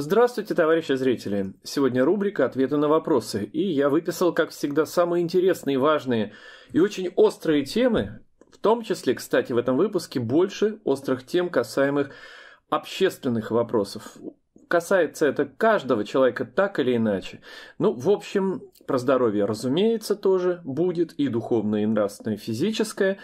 Здравствуйте, товарищи зрители! Сегодня рубрика «Ответы на вопросы», и я выписал, как всегда, самые интересные, важные и очень острые темы, в том числе, кстати, в этом выпуске больше острых тем, касаемых общественных вопросов. Касается это каждого человека так или иначе. Ну, в общем, про здоровье, разумеется, тоже будет и духовное, и нравственное, и физическое.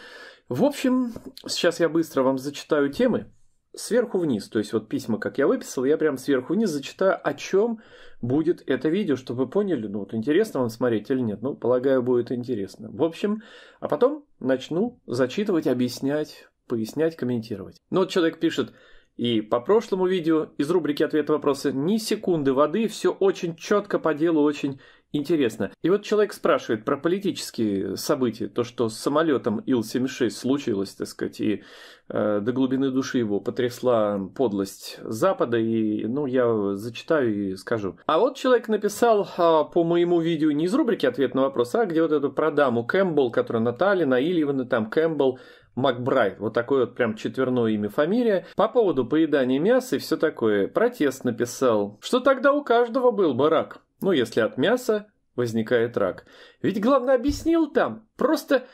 В общем, сейчас я быстро вам зачитаю темы, сверху вниз. То есть вот письма, как я выписал, я прям сверху вниз зачитаю, о чем будет это видео, чтобы вы поняли, ну вот интересно вам смотреть или нет. Ну, полагаю, будет интересно. В общем, а потом начну зачитывать, объяснять, пояснять, комментировать. Ну вот человек пишет, и по прошлому видео из рубрики «Ответы вопросы» ни секунды воды, все очень четко по делу, очень интересно. И вот человек спрашивает про политические события, то, что с самолетом Ил-76 случилось, так сказать, и э, до глубины души его потрясла подлость Запада, и, ну, я зачитаю и скажу. А вот человек написал э, по моему видео не из рубрики «Ответ на вопрос», а где вот эту про даму Кэмпбелл, которая Наталья, Наильевна, там Кэмпбелл, Макбрайт, вот такое вот прям четверное имя фамилия, по поводу поедания мяса и все такое. Протест написал, что тогда у каждого был барак. Ну, если от мяса возникает рак. Ведь, главное, объяснил там. Просто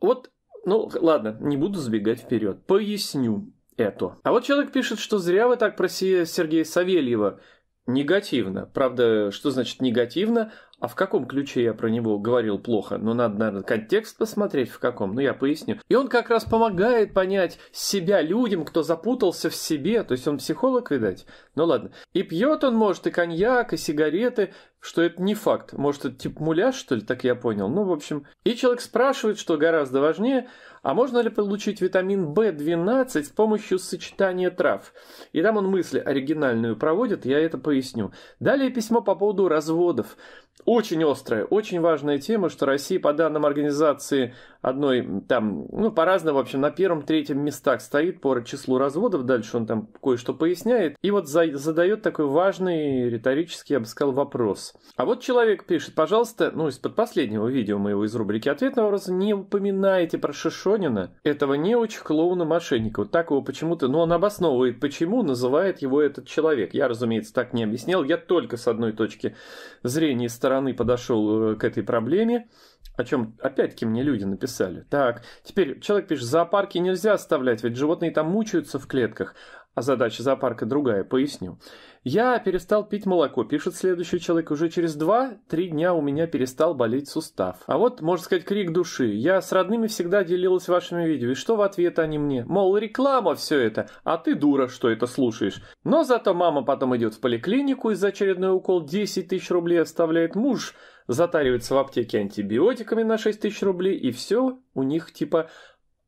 вот, ну, ладно, не буду сбегать вперед. Поясню это. А вот человек пишет, что зря вы так про Сергея Савельева. Негативно. Правда, что значит негативно? А в каком ключе я про него говорил плохо? Ну, надо, наверное, контекст посмотреть, в каком. Ну, я поясню. И он как раз помогает понять себя людям, кто запутался в себе. То есть он психолог, видать? Ну, ладно. И пьет он, может, и коньяк, и сигареты, что это не факт. Может, это типа муляж, что ли, так я понял. Ну, в общем. И человек спрашивает, что гораздо важнее, а можно ли получить витамин В12 с помощью сочетания трав? И там он мысли оригинальную проводит, я это поясню. Далее письмо по поводу разводов. Очень острая, очень важная тема, что Россия, по данным организации одной, там, ну, по-разному, в общем, на первом-третьем местах стоит по числу разводов, дальше он там кое-что поясняет, и вот за, задает такой важный риторический, я бы сказал, вопрос. А вот человек пишет, пожалуйста, ну, из-под последнего видео моего из рубрики «Ответ на вопрос», не упоминайте про Шишонина, этого не очень клоуна, мошенника. Вот так его почему-то, ну, он обосновывает, почему называет его этот человек. Я, разумеется, так не объяснял, я только с одной точки зрения стороны подошел э, к этой проблеме, о чем опять-таки мне люди написали. Так, теперь человек пишет, зоопарки нельзя оставлять, ведь животные там мучаются в клетках. А задача зоопарка другая, поясню. Я перестал пить молоко, пишет следующий человек. Уже через 2-3 дня у меня перестал болеть сустав. А вот, можно сказать, крик души. Я с родными всегда делилась вашими видео. И что в ответ они мне? Мол, реклама все это, а ты дура, что это слушаешь. Но зато мама потом идет в поликлинику из за очередной укол 10 тысяч рублей оставляет муж, затаривается в аптеке антибиотиками на 6 тысяч рублей, и все у них типа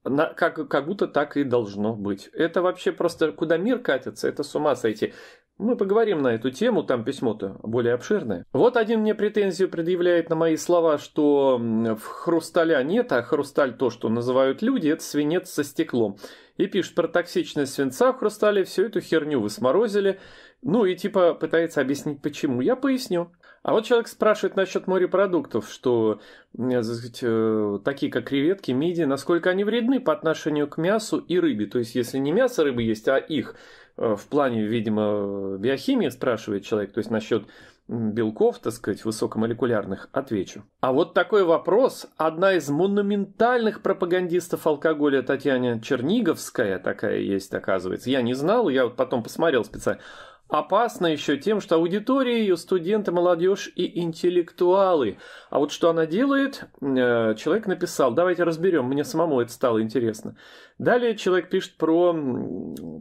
на, как, как будто так и должно быть. Это вообще просто куда мир катится, это с ума сойти. Мы поговорим на эту тему, там письмо-то более обширное. Вот один мне претензию предъявляет на мои слова, что в хрусталя нет, а хрусталь то, что называют люди, это свинец со стеклом. И пишет про токсичность свинца в хрустале, всю эту херню вы сморозили. Ну и типа пытается объяснить почему. Я поясню. А вот человек спрашивает насчет морепродуктов, что э, сказать, э, такие как креветки, миди, насколько они вредны по отношению к мясу и рыбе. То есть если не мясо рыбы есть, а их – Э, в плане, видимо, биохимии спрашивает человек, то есть насчет белков, так сказать, высокомолекулярных, отвечу. А вот такой вопрос одна из монументальных пропагандистов алкоголя Татьяна Черниговская, такая есть, оказывается. Я не знал, я вот потом посмотрел специально. Опасно еще тем, что аудитория ее студенты, молодежь и интеллектуалы. А вот что она делает, э, человек написал, давайте разберем, мне самому это стало интересно. Далее человек пишет про,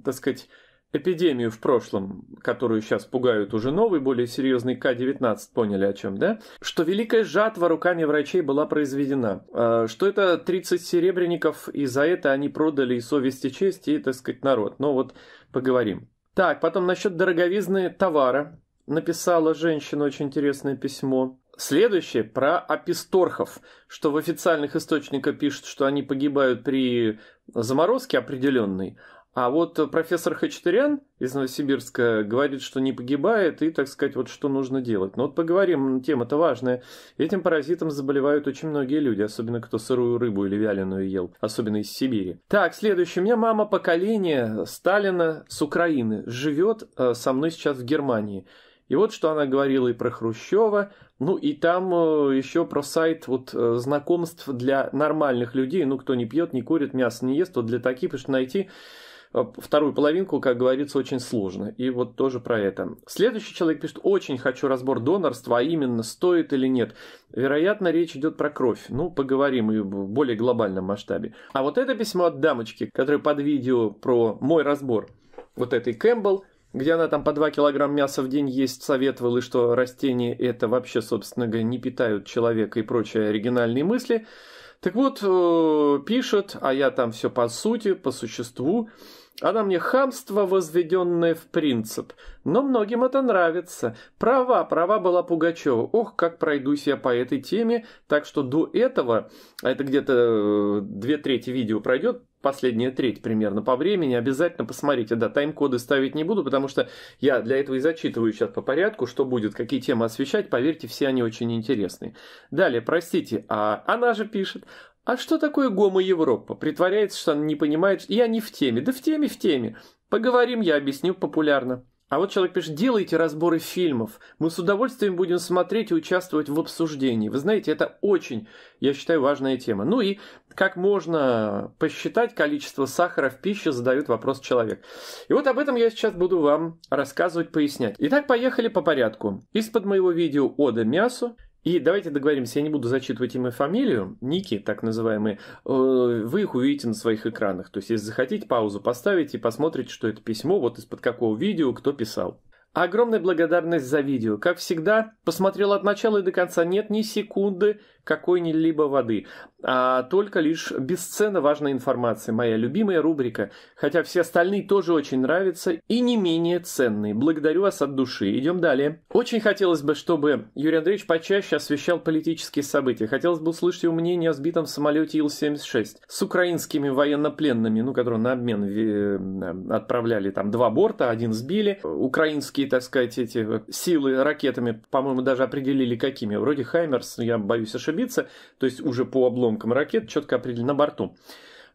так сказать, эпидемию в прошлом, которую сейчас пугают уже новый, более серьезный К-19, поняли о чем, да? Что великая жатва руками врачей была произведена, а, что это 30 серебряников, и за это они продали и совесть, и честь, и, так сказать, народ. Но ну вот поговорим. Так, потом насчет дороговизны товара. Написала женщина очень интересное письмо. Следующее про аписторхов, что в официальных источниках пишут, что они погибают при заморозке определенной, а вот э, профессор Хачатурян из Новосибирска говорит, что не погибает, и, так сказать, вот что нужно делать. Но ну, вот поговорим, тема-то важная. Этим паразитом заболевают очень многие люди, особенно кто сырую рыбу или вяленую ел, особенно из Сибири. Так, следующее. У меня мама поколения Сталина с Украины живет э, со мной сейчас в Германии. И вот что она говорила и про Хрущева, ну и там э, еще про сайт вот знакомств для нормальных людей, ну кто не пьет, не курит, мясо не ест, вот для таких, потому что найти Э, вторую половинку, как говорится, очень сложно. И вот тоже про это. Следующий человек пишет, очень хочу разбор донорства, а именно, стоит или нет. Вероятно, речь идет про кровь. Ну, поговорим и в более глобальном масштабе. А вот это письмо от дамочки, которое под видео про мой разбор вот этой Кэмпбелл, где она там по 2 килограмма мяса в день есть, советовала, что растения это вообще, собственно говоря, не питают человека и прочие оригинальные мысли. Так вот, э, пишет, а я там все по сути, по существу. Она мне хамство, возведенное в принцип. Но многим это нравится. Права, права была Пугачева. Ох, как пройдусь я по этой теме. Так что до этого, а это где-то э, две трети видео пройдет, последняя треть примерно по времени. Обязательно посмотрите. Да, тайм-коды ставить не буду, потому что я для этого и зачитываю сейчас по порядку, что будет, какие темы освещать. Поверьте, все они очень интересные. Далее, простите, а она же пишет. А что такое гомо Европа? Притворяется, что она не понимает. Я не в теме. Да в теме, в теме. Поговорим, я объясню популярно. А вот человек пишет, делайте разборы фильмов. Мы с удовольствием будем смотреть и участвовать в обсуждении. Вы знаете, это очень, я считаю, важная тема. Ну и как можно посчитать количество сахара в пище, задает вопрос человек. И вот об этом я сейчас буду вам рассказывать, пояснять. Итак, поехали по порядку. Из-под моего видео «Ода мясу» И давайте договоримся, я не буду зачитывать имя и фамилию, ники, так называемые, э, вы их увидите на своих экранах. То есть, если захотите, паузу поставите и посмотрите, что это письмо, вот из-под какого видео, кто писал. Огромная благодарность за видео. Как всегда, посмотрел от начала и до конца, нет ни секунды какой-либо воды, а только лишь бесценно важная информация моя любимая рубрика, хотя все остальные тоже очень нравятся и не менее ценные. Благодарю вас от души. Идем далее. Очень хотелось бы, чтобы Юрий Андреевич почаще освещал политические события. Хотелось бы услышать его мнение о сбитом самолете Ил-76 с украинскими военнопленными, ну, которые на обмен э, отправляли там два борта, один сбили. Украинские, так сказать, эти силы ракетами, по-моему, даже определили какими. Вроде Хаймерс, я боюсь ошибиться ошибиться, то есть уже по обломкам ракет четко определили на борту.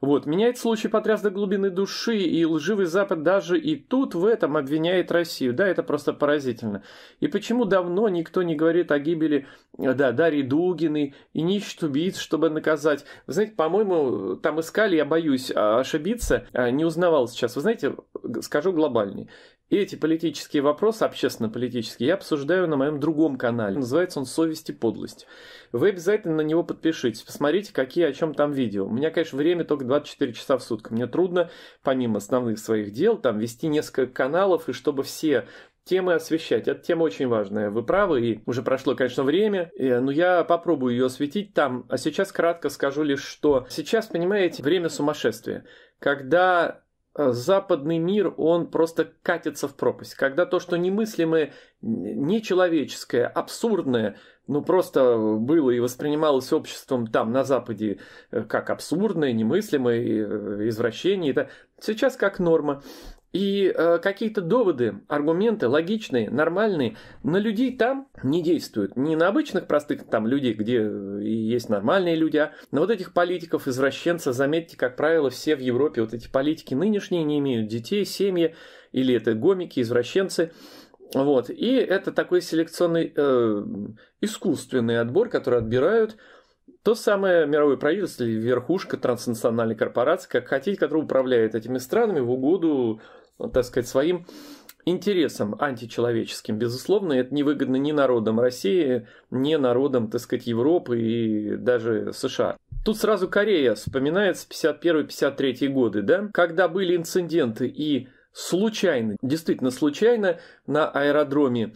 Вот, меняет этот случай потряс до глубины души, и лживый Запад даже и тут в этом обвиняет Россию. Да, это просто поразительно. И почему давно никто не говорит о гибели, э, да, Дарьи Дугиной и нищих убийц, чтобы наказать? Вы знаете, по-моему, там искали, я боюсь а ошибиться, а, не узнавал сейчас. Вы знаете, скажу глобальный эти политические вопросы, общественно-политические, я обсуждаю на моем другом канале. Называется он «Совесть и подлость». Вы обязательно на него подпишитесь, посмотрите, какие о чем там видео. У меня, конечно, время только 24 часа в сутки. Мне трудно, помимо основных своих дел, там вести несколько каналов, и чтобы все темы освещать. Эта тема очень важная. Вы правы, и уже прошло, конечно, время, э, но я попробую ее осветить там. А сейчас кратко скажу лишь, что сейчас, понимаете, время сумасшествия. Когда Э, западный мир, он просто катится в пропасть. Когда то, что немыслимое, нечеловеческое, абсурдное, ну просто было и воспринималось обществом там на Западе э, как абсурдное, немыслимое, э, извращение, это сейчас как норма. И э, какие-то доводы, аргументы логичные, нормальные на людей там не действуют. Не на обычных простых там людей, где э, и есть нормальные люди, а на вот этих политиков, извращенцев. Заметьте, как правило, все в Европе, вот эти политики нынешние не имеют детей, семьи, или это гомики, извращенцы. Вот. И это такой селекционный э, искусственный отбор, который отбирают то самое мировое правительство или верхушка транснациональной корпорации, как хотите, которая управляет этими странами в угоду Э, так сказать, своим интересам античеловеческим, безусловно, это невыгодно ни народам России, ни народам, так сказать, Европы и даже США. Тут сразу Корея вспоминается 51-53 годы, да, когда были инциденты и случайно, действительно случайно на аэродроме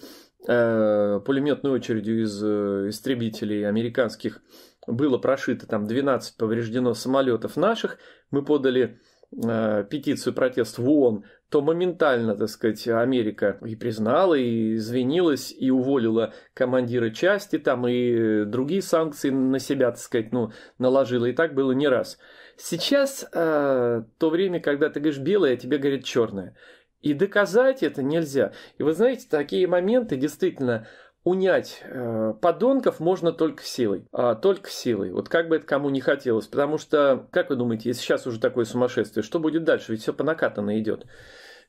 э, пулеметной очередью из э, истребителей американских было прошито там 12 повреждено самолетов наших, мы подали Э, петицию протест в ООН, то моментально, так сказать, Америка и признала, и извинилась, и уволила командира части, там и другие санкции на себя, так сказать, ну, наложила. И так было не раз. Сейчас э, то время, когда ты говоришь белое, а тебе говорят черное. И доказать это нельзя. И вы знаете, такие моменты действительно унять э, подонков можно только силой. А, только силой. Вот как бы это кому не хотелось. Потому что, как вы думаете, если сейчас уже такое сумасшествие, что будет дальше? Ведь все по накатанной идет.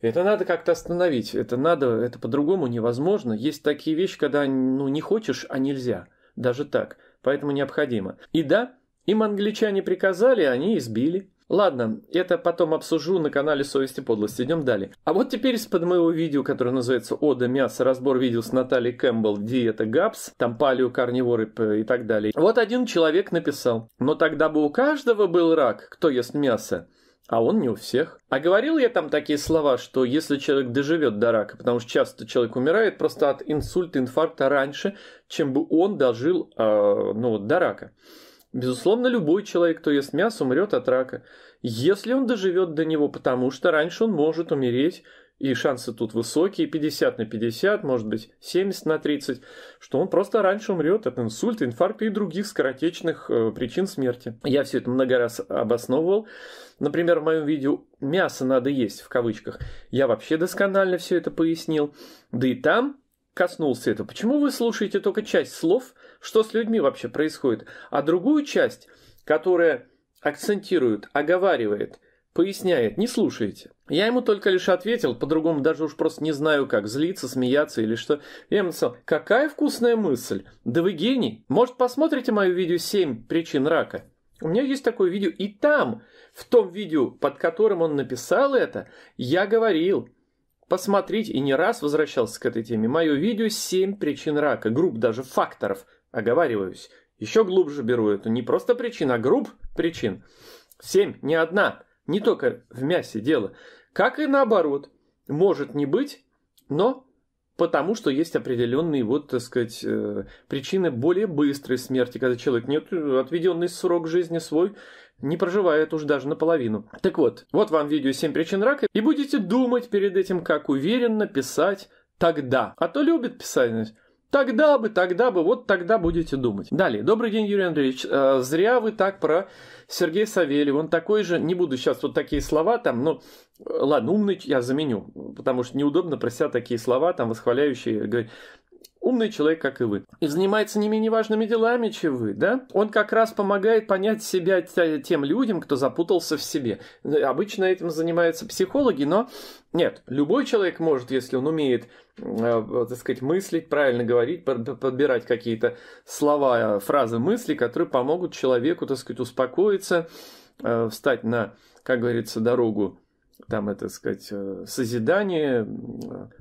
Это надо как-то остановить. Это надо, это по-другому невозможно. Есть такие вещи, когда ну, не хочешь, а нельзя. Даже так. Поэтому необходимо. И да, им англичане приказали, они избили. Ладно, это потом обсужу на канале «Совести подлости». Идем далее. А вот теперь из-под моего видео, которое называется «Ода мясо. Разбор видео с Натальей Кэмпбелл. Диета ГАПС». Там палео, карниворы и так далее. Вот один человек написал. Но тогда бы у каждого был рак, кто ест мясо. А он не у всех. А говорил я там такие слова, что если человек доживет до рака, потому что часто человек умирает просто от инсульта, инфаркта раньше, чем бы он дожил э, ну, до рака. Безусловно, любой человек, кто ест мясо, умрет от рака, если он доживет до него, потому что раньше он может умереть, и шансы тут высокие, 50 на 50, может быть 70 на 30, что он просто раньше умрет от инсульта, инфаркта и других скоротечных э, причин смерти. Я все это много раз обосновывал. Например, в моем видео «Мясо надо есть» в кавычках. Я вообще досконально все это пояснил. Да и там коснулся этого. Почему вы слушаете только часть слов, что с людьми вообще происходит. А другую часть, которая акцентирует, оговаривает, поясняет, не слушайте. Я ему только лишь ответил, по-другому даже уж просто не знаю, как злиться, смеяться или что. Я ему сказал, какая вкусная мысль, да вы гений. Может, посмотрите мое видео семь причин рака». У меня есть такое видео, и там, в том видео, под которым он написал это, я говорил, посмотрите, и не раз возвращался к этой теме, мое видео семь причин рака», групп даже факторов, Оговариваюсь, еще глубже беру эту не просто причин, а групп причин. Семь, не одна, не только в мясе дело. Как и наоборот, может не быть, но потому что есть определенные, вот, так сказать, э, причины более быстрой смерти, когда человек не э, отведенный срок жизни свой, не проживает уж даже наполовину. Так вот, вот вам видео 7 причин рака, и будете думать перед этим, как уверенно писать тогда. А то любит писать, Тогда бы, тогда бы, вот тогда будете думать. Далее. Добрый день, Юрий Андреевич. Э, зря вы так про Сергея Савельева. Он такой же, не буду сейчас вот такие слова там, но э, ладно, умный я заменю, потому что неудобно про себя такие слова там восхваляющие, умный человек, как и вы. И занимается не менее важными делами, чем вы, да? Он как раз помогает понять себя тем людям, кто запутался в себе. Э, обычно этим занимаются психологи, но нет, любой человек может, если он умеет Э, так сказать, мыслить, правильно говорить, подбирать какие-то слова, э, фразы, мысли, которые помогут человеку, так сказать, успокоиться, э, встать на, как говорится, дорогу там, это сказать, созидание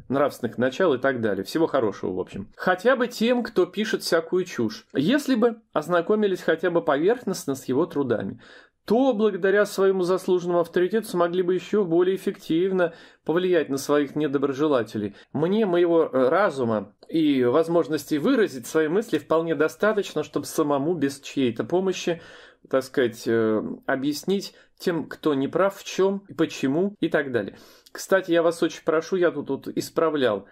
нравственных начал и так далее. Всего хорошего, в общем. Хотя бы тем, кто пишет всякую чушь. Если бы ознакомились хотя бы поверхностно с его трудами то благодаря своему заслуженному авторитету смогли бы еще более эффективно повлиять на своих недоброжелателей. Мне моего э, разума и возможности выразить свои мысли вполне достаточно, чтобы самому без чьей-то помощи, так сказать, э, объяснить тем, кто не прав, в чем и почему и так далее. Кстати, я вас очень прошу, я тут, тут исправлял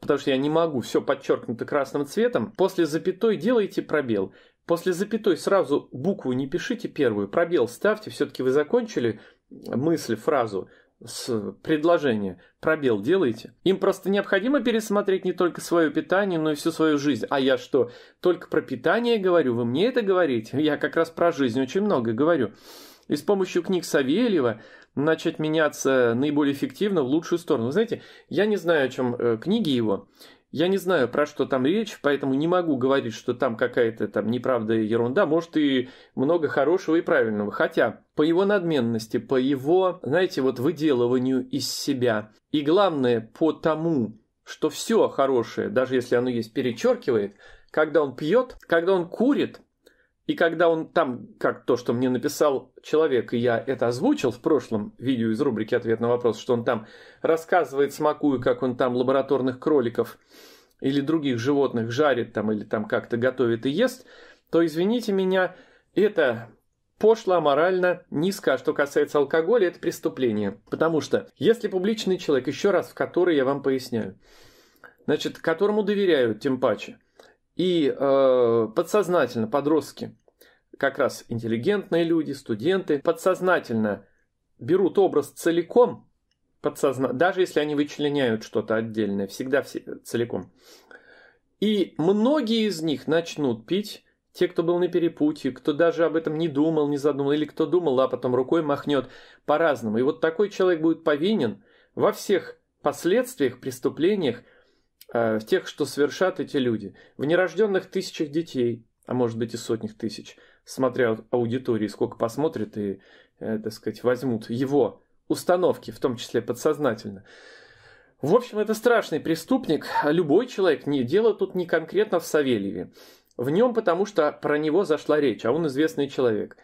потому что я не могу, все подчеркнуто красным цветом, после запятой делайте пробел. После запятой сразу букву не пишите первую, пробел ставьте, все-таки вы закончили мысль, фразу с предложения, пробел делайте. Им просто необходимо пересмотреть не только свое питание, но и всю свою жизнь. А я что, только про питание говорю? Вы мне это говорите? Я как раз про жизнь очень много говорю. И с помощью книг Савельева начать меняться наиболее эффективно в лучшую сторону. Вы знаете, я не знаю, о чем э, книги его. Я не знаю, про что там речь, поэтому не могу говорить, что там какая-то там неправда и ерунда. Может, и много хорошего и правильного. Хотя, по его надменности, по его, знаете, вот выделыванию из себя. И главное, по тому, что все хорошее, даже если оно есть, перечеркивает, когда он пьет, когда он курит, и когда он там, как то, что мне написал человек, и я это озвучил в прошлом видео из рубрики «Ответ на вопрос», что он там рассказывает, смакую, как он там лабораторных кроликов или других животных жарит там или там как-то готовит и ест, то, извините меня, это пошло, аморально, низко, а что касается алкоголя, это преступление. Потому что, если публичный человек, еще раз, в который я вам поясняю, значит, которому доверяют тем паче – и э, подсознательно подростки, как раз интеллигентные люди, студенты, подсознательно берут образ целиком, подсозна... даже если они вычленяют что-то отдельное, всегда все... целиком. И многие из них начнут пить, те, кто был на перепутье, кто даже об этом не думал, не задумал, или кто думал, а потом рукой махнет по-разному. И вот такой человек будет повинен во всех последствиях, преступлениях, Э, в тех, что совершат эти люди, в нерожденных тысячах детей, а может быть и сотнях тысяч, смотря аудитории, сколько посмотрят и, э, так сказать, возьмут его установки, в том числе подсознательно. В общем, это страшный преступник, а любой человек, не дело тут не конкретно в Савельеве. В нем потому что про него зашла речь, а он известный человек.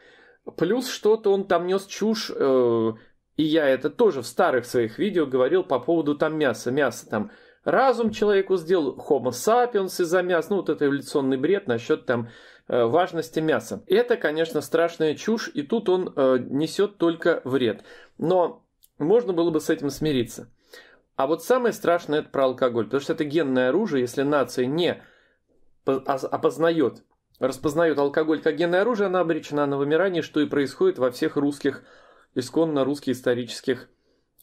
Плюс что-то он там нес чушь, э, и я это тоже в старых своих видео говорил по поводу там мяса. мяса там разум человеку сделал, homo sapiens из-за мяса, ну вот это эволюционный бред насчет там э, важности мяса. Это, конечно, страшная чушь, и тут он э, несет только вред. Но можно было бы с этим смириться. А вот самое страшное это про алкоголь, потому что это генное оружие, если нация не а, опознает, распознает алкоголь как генное оружие, она обречена на вымирание, что и происходит во всех русских, исконно русских исторических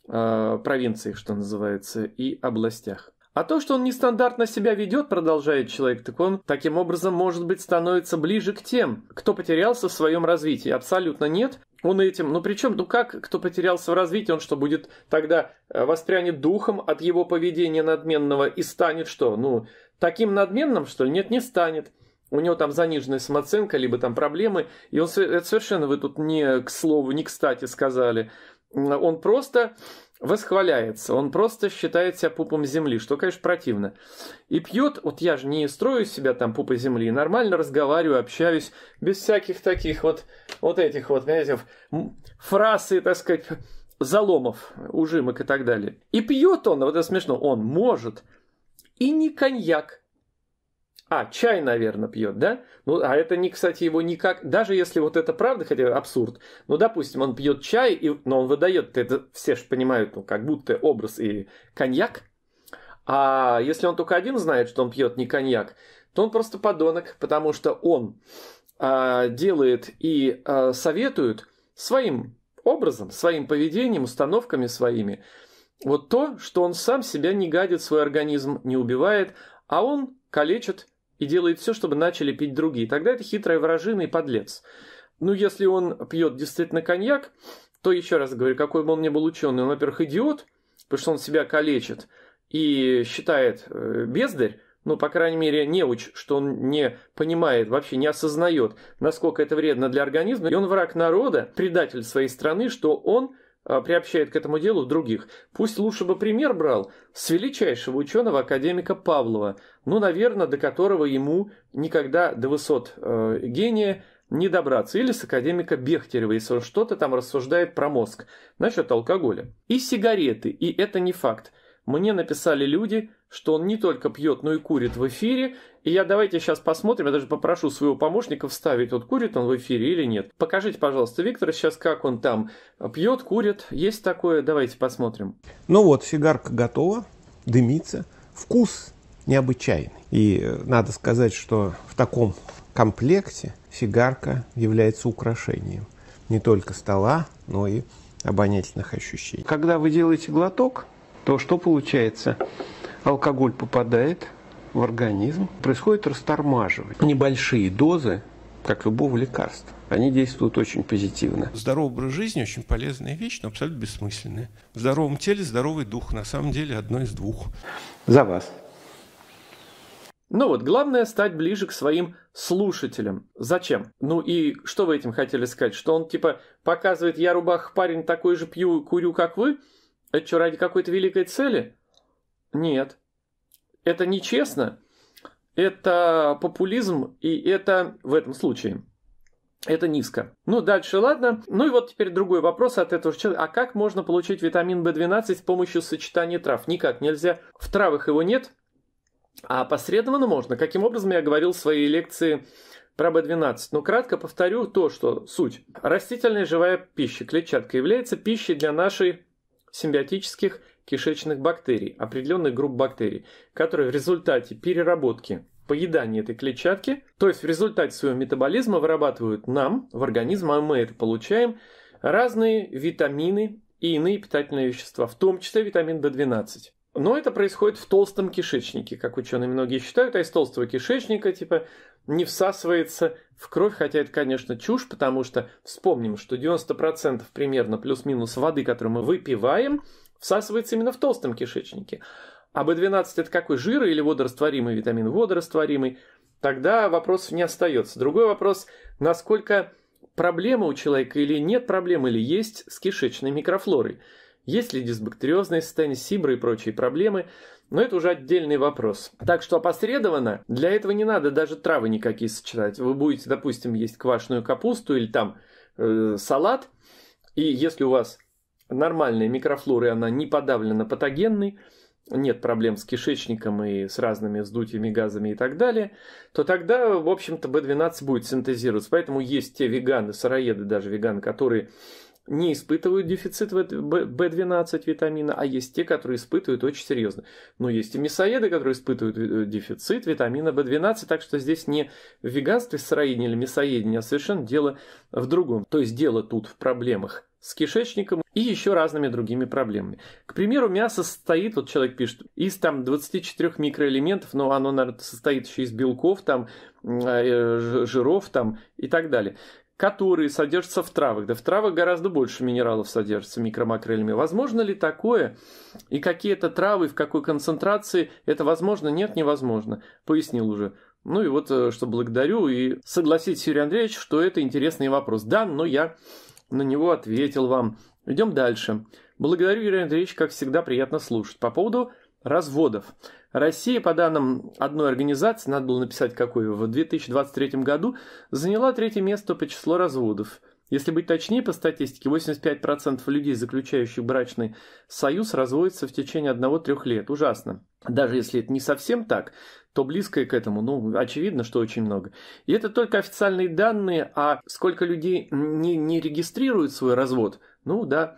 э, провинциях, что называется, и областях. А то, что он нестандартно себя ведет, продолжает человек, так он таким образом, может быть, становится ближе к тем, кто потерялся в своем развитии. Абсолютно нет. Он этим, ну причем, ну как, кто потерялся в развитии, он что, будет тогда э, воспрянет духом от его поведения надменного и станет что? Ну, таким надменным, что ли? Нет, не станет у него там заниженная самооценка, либо там проблемы, и он это совершенно вы тут не к слову, не кстати сказали. Он просто восхваляется, он просто считает себя пупом земли, что, конечно, противно. И пьет, вот я же не строю себя там пупа земли, нормально разговариваю, общаюсь, без всяких таких вот, вот этих вот, знаете, фразы, так сказать, заломов, ужимок и так далее. И пьет он, вот это смешно, он может, и не коньяк, а, чай, наверное, пьет, да? Ну, а это не, кстати, его никак... Даже если вот это правда, хотя абсурд. Ну, допустим, он пьет чай, и... но он выдает, это все же понимают, ну, как будто образ и коньяк. А если он только один знает, что он пьет не коньяк, то он просто подонок, потому что он а, делает и а, советует своим образом, своим поведением, установками своими, вот то, что он сам себя не гадит, свой организм не убивает, а он калечит и делает все, чтобы начали пить другие. Тогда это хитрая вражина и подлец. Ну, если он пьет действительно коньяк, то еще раз говорю, какой бы он ни был ученый, он, во-первых, идиот, потому что он себя калечит и считает э, бездарь, ну, по крайней мере, неуч, что он не понимает, вообще не осознает, насколько это вредно для организма. И он враг народа, предатель своей страны, что он а, приобщает к этому делу других. Пусть лучше бы пример брал с величайшего ученого-академика Павлова, ну, наверное, до которого ему никогда до высот э, гения не добраться. Или с академика Бехтерева, если он что-то там рассуждает про мозг насчет алкоголя. И сигареты, и это не факт. Мне написали люди, что он не только пьет, но и курит в эфире. И я давайте сейчас посмотрим, я даже попрошу своего помощника вставить, вот курит он в эфире или нет. Покажите, пожалуйста, Виктор сейчас, как он там пьет, курит. Есть такое? Давайте посмотрим. Ну вот, сигарка готова, дымится. Вкус необычайный. И э, надо сказать, что в таком комплекте сигарка является украшением не только стола, но и обонятельных ощущений. Когда вы делаете глоток, то что получается? Алкоголь попадает в организм, происходит растормаживание. Небольшие дозы, как любого лекарства, они действуют очень позитивно. Здоровый образ жизни – очень полезная вещь, но абсолютно бессмысленная. В здоровом теле здоровый дух, на самом деле одно из двух. За вас. Ну вот, главное стать ближе к своим слушателям. Зачем? Ну и что вы этим хотели сказать? Что он типа показывает, я рубах парень такой же пью, и курю, как вы – это что, ради какой-то великой цели? Нет. Это нечестно, это популизм, и это в этом случае – это низко. Ну, дальше, ладно. Ну и вот теперь другой вопрос от этого человека. А как можно получить витамин В12 с помощью сочетания трав? Никак нельзя. В травах его нет, а опосредованно можно. Каким образом я говорил в своей лекции про b 12 Но кратко повторю то, что суть. Растительная живая пища, клетчатка, является пищей для нашей симбиотических кишечных бактерий, определенных групп бактерий, которые в результате переработки поедания этой клетчатки, то есть в результате своего метаболизма вырабатывают нам, в организм, а мы это получаем, разные витамины и иные питательные вещества, в том числе витамин в 12 Но это происходит в толстом кишечнике, как ученые многие считают, а из толстого кишечника типа не всасывается в кровь, хотя это, конечно, чушь, потому что вспомним, что 90% примерно плюс-минус воды, которую мы выпиваем, всасывается именно в толстом кишечнике. А B12 это какой жир или водорастворимый витамин водорастворимый, тогда вопросов не остается. Другой вопрос, насколько проблема у человека или нет проблем, или есть с кишечной микрофлорой. Есть ли дисбактериозное состояние, сибры и прочие проблемы – но это уже отдельный вопрос. Так что опосредованно, для этого не надо даже травы никакие сочетать. Вы будете, допустим, есть квашеную капусту или там э, салат, и если у вас нормальная микрофлора, и она не подавлена патогенной, нет проблем с кишечником и с разными вздутиями, газами и так далее, то тогда, в общем-то, B12 будет синтезироваться. Поэтому есть те веганы, сыроеды, даже веганы, которые не испытывают дефицит B12 витамина, а есть те, которые испытывают очень серьезно. Но есть и мясоеды, которые испытывают э, дефицит витамина B12, так что здесь не в веганстве сыроедения или мясоедения, а совершенно дело в другом. То есть дело тут в проблемах с кишечником и еще разными другими проблемами. К примеру, мясо состоит, вот человек пишет, из там 24 микроэлементов, но оно, наверное, состоит еще из белков, там, э, жиров там, и так далее которые содержатся в травах. Да в травах гораздо больше минералов содержится микро микромакрельями. Возможно ли такое? И какие это травы, в какой концентрации? Это возможно? Нет, невозможно. Пояснил уже. Ну и вот, э, что благодарю. И согласитесь, Юрий Андреевич, что это интересный вопрос. Да, но я на него ответил вам. Идем дальше. Благодарю, Юрий Андреевич, как всегда, приятно слушать. По поводу разводов. Россия, по данным одной организации, надо было написать какую, в 2023 году заняла третье место по числу разводов. Если быть точнее, по статистике, 85% людей, заключающих брачный союз, разводятся в течение одного-трех лет. Ужасно. Даже если это не совсем так, то близкое к этому, ну, очевидно, что очень много. И это только официальные данные, а сколько людей не, не регистрируют свой развод, ну да.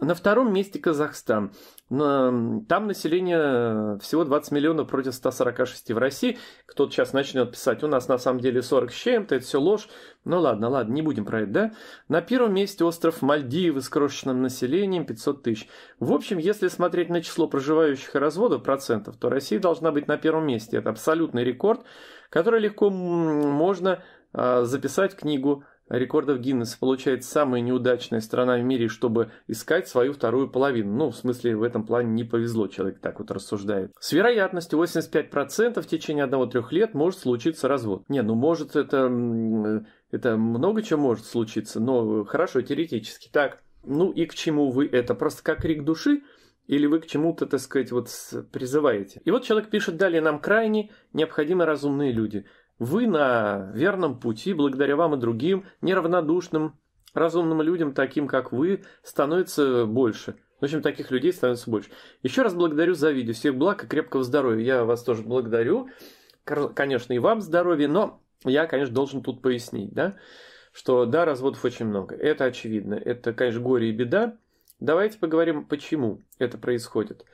На втором месте Казахстан. Там население э, всего 20 миллионов против 146 в России. Кто-то сейчас начнет писать, у нас на самом деле 40 с чем-то, это все ложь. Ну ладно, ладно, не будем про это, да? На первом месте остров Мальдивы с крошечным населением 500 тысяч. В общем, если смотреть на число проживающих и разводов процентов, то Россия должна быть на первом месте. Это абсолютный рекорд, который легко можно а, записать книгу рекордов Гиннесса получает самая неудачная страна в мире, чтобы искать свою вторую половину. Ну, в смысле, в этом плане не повезло, человек так вот рассуждает. С вероятностью 85% в течение одного-трех лет может случиться развод. Не, ну может это... Это много чего может случиться, но хорошо, теоретически. Так, ну и к чему вы это? Просто как крик души? Или вы к чему-то, так сказать, вот призываете? И вот человек пишет далее нам крайне необходимы разумные люди. Вы на верном пути, благодаря вам и другим, неравнодушным, разумным людям, таким как вы, становится больше. В общем, таких людей становится больше. Еще раз благодарю за видео. Всех благ и крепкого здоровья. Я вас тоже благодарю. Конечно, и вам здоровья, но я, конечно, должен тут пояснить, да, что да, разводов очень много. Это очевидно. Это, конечно, горе и беда. Давайте поговорим, почему это происходит.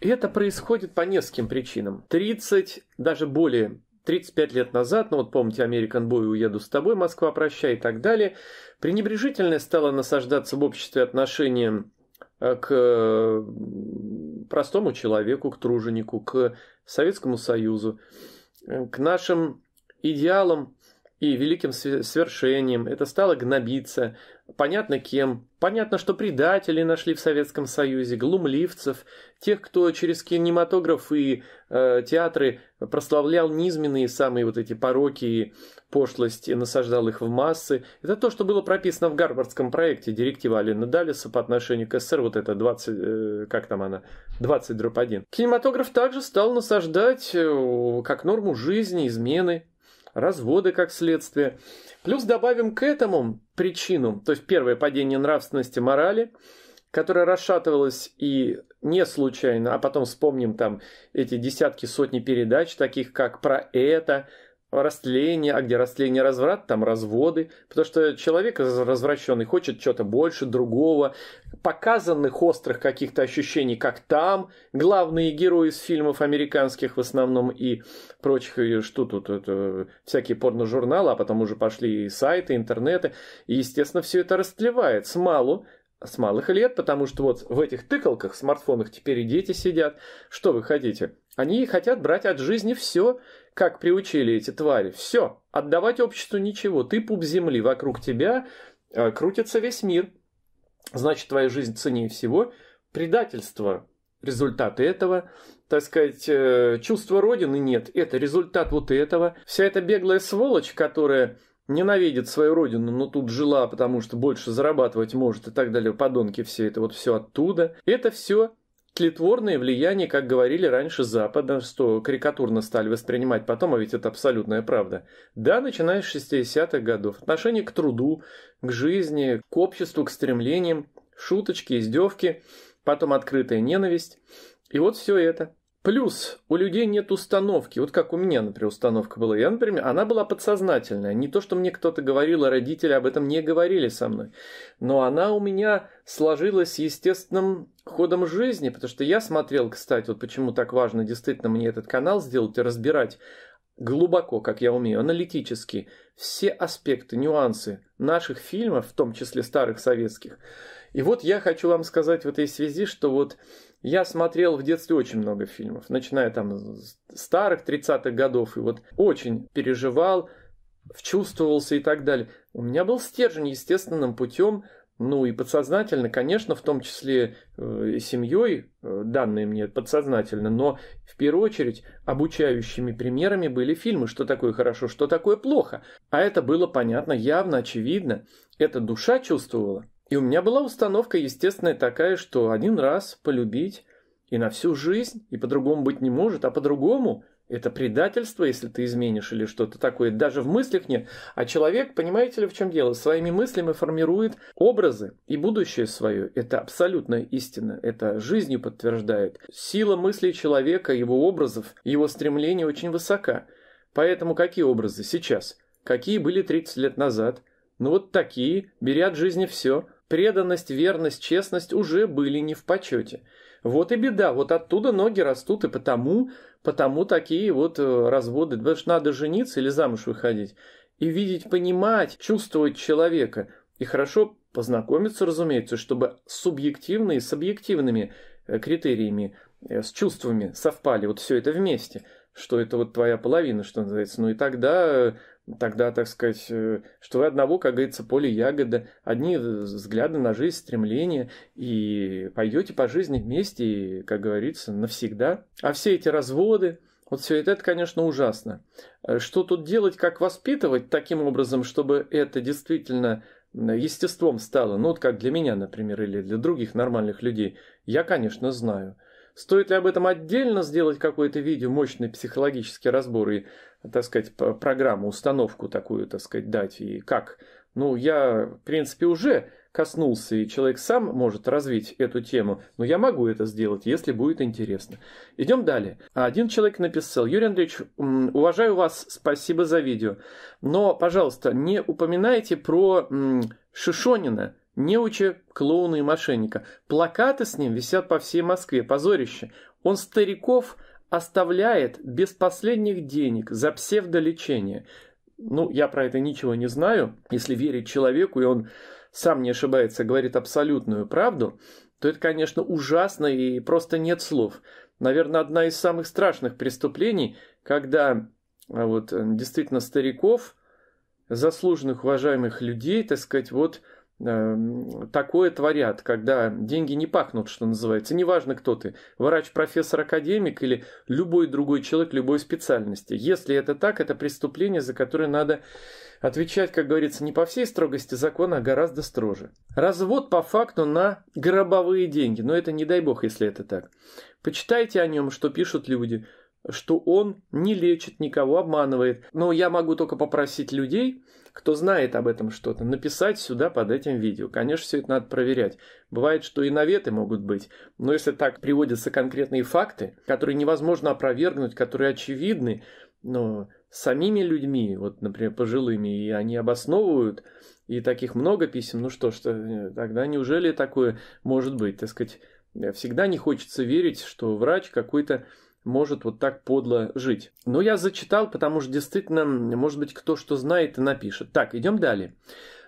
Это происходит по нескольким причинам. 30, даже более 35 лет назад, ну вот помните «Американ Бой» «Уеду с тобой», «Москва, прощай» и так далее, пренебрежительное стало насаждаться в обществе отношением э, к э, простому человеку, к труженику, к Советскому Союзу, э, к нашим идеалам и великим свершениям. Это стало гнобиться. Понятно кем. Понятно, что предателей нашли в Советском Союзе, глумливцев, тех, кто через кинематограф и э, театры прославлял низменные самые вот эти пороки и пошлости, насаждал их в массы. Это то, что было прописано в Гарвардском проекте директива Алина Далиса по отношению к СССР, вот это 20, э, как там она, 20 дробь 1. Кинематограф также стал насаждать э, как норму жизни, измены, разводы как следствие. Плюс добавим к этому причину. То есть первое падение нравственности морали, которое расшатывалось и не случайно, а потом вспомним там эти десятки, сотни передач, таких как про это, растление, а где растление разврат, там разводы, потому что человек развращенный хочет чего-то больше, другого, показанных острых каких-то ощущений, как там, главные герои из фильмов американских в основном и прочих, и что тут, это, всякие порно-журналы, а потом уже пошли и сайты, интернеты, и, естественно, все это растлевает с малу, с малых лет, потому что вот в этих тыкалках, смартфонах теперь и дети сидят. Что вы хотите? Они хотят брать от жизни все. Как приучили эти твари. Все, отдавать обществу ничего. Ты пуп земли, вокруг тебя э, крутится весь мир. Значит, твоя жизнь ценнее всего. Предательство результаты этого, так сказать, э, чувство Родины нет, это результат вот этого. Вся эта беглая сволочь, которая ненавидит свою родину, но тут жила, потому что больше зарабатывать может и так далее, подонки все это вот все оттуда. Это все тлетворное влияние, как говорили раньше Запада, что карикатурно стали воспринимать потом, а ведь это абсолютная правда. Да, начиная с 60-х годов. Отношение к труду, к жизни, к обществу, к стремлениям, шуточки, издевки, потом открытая ненависть. И вот все это. Плюс у людей нет установки. Вот как у меня, например, установка была. Я, например, она была подсознательная. Не то, что мне кто-то говорил, а родители об этом не говорили со мной. Но она у меня сложилась естественным ходом жизни, потому что я смотрел, кстати, вот почему так важно действительно мне этот канал сделать и разбирать глубоко, как я умею, аналитически все аспекты, нюансы наших фильмов, в том числе старых советских – и вот я хочу вам сказать в этой связи, что вот я смотрел в детстве очень много фильмов, начиная там с старых 30-х годов, и вот очень переживал, вчувствовался и так далее. У меня был стержень естественным путем, ну и подсознательно, конечно, в том числе э, семьей, э, данные мне подсознательно, но в первую очередь обучающими примерами были фильмы, что такое хорошо, что такое плохо. А это было понятно, явно, очевидно. это душа чувствовала – и у меня была установка, естественная, такая, что один раз полюбить и на всю жизнь, и по-другому быть не может, а по-другому это предательство, если ты изменишь или что-то такое. Даже в мыслях нет. А человек, понимаете ли, в чем дело? Своими мыслями формирует образы и будущее свое. Это абсолютная истина. Это жизнью подтверждает. Сила мыслей человека, его образов, его стремление очень высока. Поэтому какие образы сейчас? Какие были 30 лет назад? Ну вот такие. Бери жизни все. Преданность, верность, честность уже были не в почете. Вот и беда, вот оттуда ноги растут, и потому, потому такие вот э, разводы. Потому что надо жениться или замуж выходить. И видеть, понимать, чувствовать человека. И хорошо познакомиться, разумеется, чтобы субъективные с объективными э, критериями, э, с чувствами совпали вот все это вместе, что это вот твоя половина, что называется. Ну и тогда тогда, так сказать, э, что вы одного, как говорится, поле ягода, одни взгляды на жизнь, стремления, и пойдете по жизни вместе, и, как говорится, навсегда. А все эти разводы, вот все это, это, конечно, ужасно. Э, что тут делать, как воспитывать таким образом, чтобы это действительно естеством стало, ну вот как для меня, например, или для других нормальных людей, я, конечно, знаю. Стоит ли об этом отдельно сделать какое-то видео, мощный психологический разбор и так сказать, программу, установку такую, так сказать, дать и как. Ну, я, в принципе, уже коснулся, и человек сам может развить эту тему, но я могу это сделать, если будет интересно. Идем далее. Один человек написал, Юрий Андреевич, уважаю вас, спасибо за видео, но, пожалуйста, не упоминайте про Шишонина, неуча, клоуна и мошенника. Плакаты с ним висят по всей Москве, позорище. Он стариков оставляет без последних денег за псевдолечение. Ну, я про это ничего не знаю. Если верить человеку, и он сам не ошибается, говорит абсолютную правду, то это, конечно, ужасно и просто нет слов. Наверное, одна из самых страшных преступлений, когда а, вот действительно стариков, заслуженных уважаемых людей, так сказать, вот Эм, такое творят, когда деньги не пахнут, что называется. Неважно, кто ты, врач, профессор, академик или любой другой человек любой специальности. Если это так, это преступление, за которое надо отвечать, как говорится, не по всей строгости закона, а гораздо строже. Развод по факту на гробовые деньги, но это не дай бог, если это так. Почитайте о нем, что пишут люди – что он не лечит, никого обманывает. Но я могу только попросить людей, кто знает об этом что-то, написать сюда под этим видео. Конечно, все это надо проверять. Бывает, что и наветы могут быть, но если так приводятся конкретные факты, которые невозможно опровергнуть, которые очевидны, но самими людьми, вот, например, пожилыми, и они обосновывают, и таких много писем, ну что ж, э, тогда неужели такое может быть, так сказать, всегда не хочется верить, что врач какой-то может вот так подло жить. Но я зачитал, потому что действительно, может быть, кто что знает и напишет. Так, идем далее.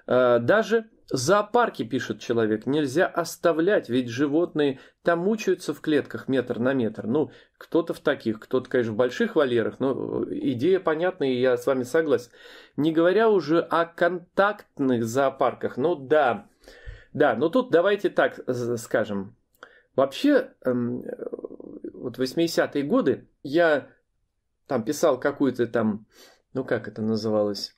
Э, даже зоопарки, пишет человек, нельзя оставлять, ведь животные там мучаются в клетках метр на метр. Ну, кто-то в таких, кто-то, конечно, в больших вольерах, но э, идея понятна, и я с вами согласен. Не говоря уже о контактных зоопарках, ну да, да, но ну тут давайте так э, скажем. Вообще, эм, вот 80-е годы я там писал какую-то там, ну как это называлось,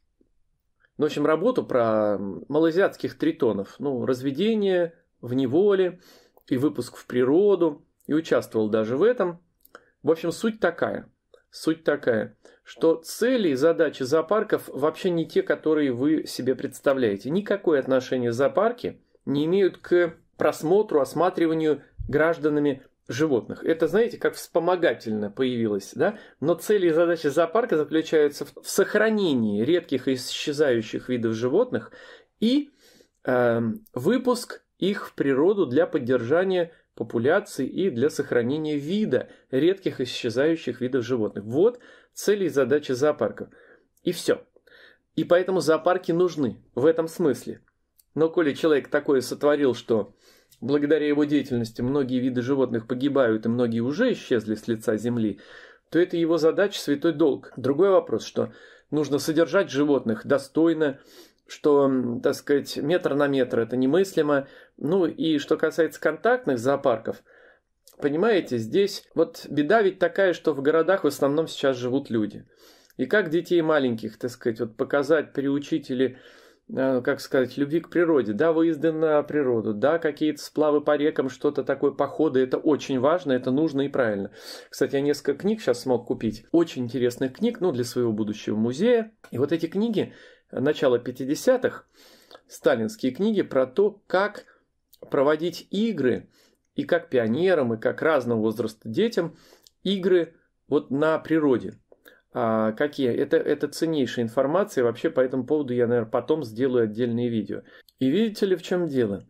ну, в общем, работу про малазиатских тритонов, ну, разведение в неволе и выпуск в природу, и участвовал даже в этом. В общем, суть такая. Суть такая, что цели и задачи зоопарков вообще не те, которые вы себе представляете. Никакое отношение зоопарки не имеют к просмотру, осматриванию гражданами животных. Это, знаете, как вспомогательно появилось, да? Но цели и задачи зоопарка заключаются в, сохранении редких и исчезающих видов животных и э, выпуск их в природу для поддержания популяции и для сохранения вида редких исчезающих видов животных. Вот цели и задачи зоопарков. И все. И поэтому зоопарки нужны в этом смысле. Но коли человек такое сотворил, что благодаря его деятельности многие виды животных погибают и многие уже исчезли с лица земли, то это его задача святой долг. Другой вопрос, что нужно содержать животных достойно, что, так сказать, метр на метр это немыслимо. Ну и что касается контактных зоопарков, понимаете, здесь вот беда ведь такая, что в городах в основном сейчас живут люди. И как детей маленьких, так сказать, вот показать, приучить или Э, как сказать, любви к природе, да, выезды на природу, да, какие-то сплавы по рекам, что-то такое, походы, это очень важно, это нужно и правильно. Кстати, я несколько книг сейчас смог купить, очень интересных книг, ну, для своего будущего музея. И вот эти книги, начала 50-х, сталинские книги про то, как проводить игры, и как пионерам, и как разного возраста детям, игры вот на природе. А, какие? Это, это ценнейшая информация. Вообще по этому поводу я, наверное, потом сделаю отдельные видео. И видите ли, в чем дело?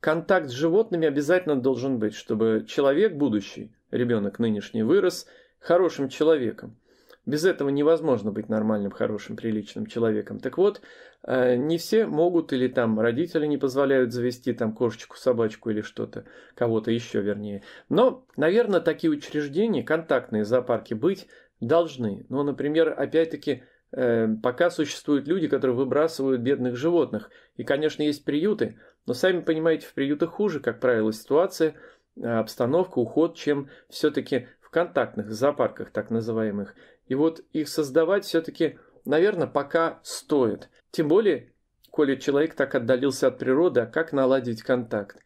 Контакт с животными обязательно должен быть, чтобы человек будущий, ребенок нынешний, вырос хорошим человеком. Без этого невозможно быть нормальным, хорошим, приличным человеком. Так вот, э, не все могут или там родители не позволяют завести там кошечку, собачку или что-то, кого-то еще вернее. Но, наверное, такие учреждения, контактные зоопарки быть должны. Ну, например, опять-таки, э, пока существуют люди, которые выбрасывают бедных животных. И, конечно, есть приюты, но сами понимаете, в приютах хуже, как правило, ситуация, э, обстановка, уход, чем все-таки в контактных зоопарках, так называемых. И вот их создавать все-таки, наверное, пока стоит. Тем более, коли человек так отдалился от природы, а как наладить контакт?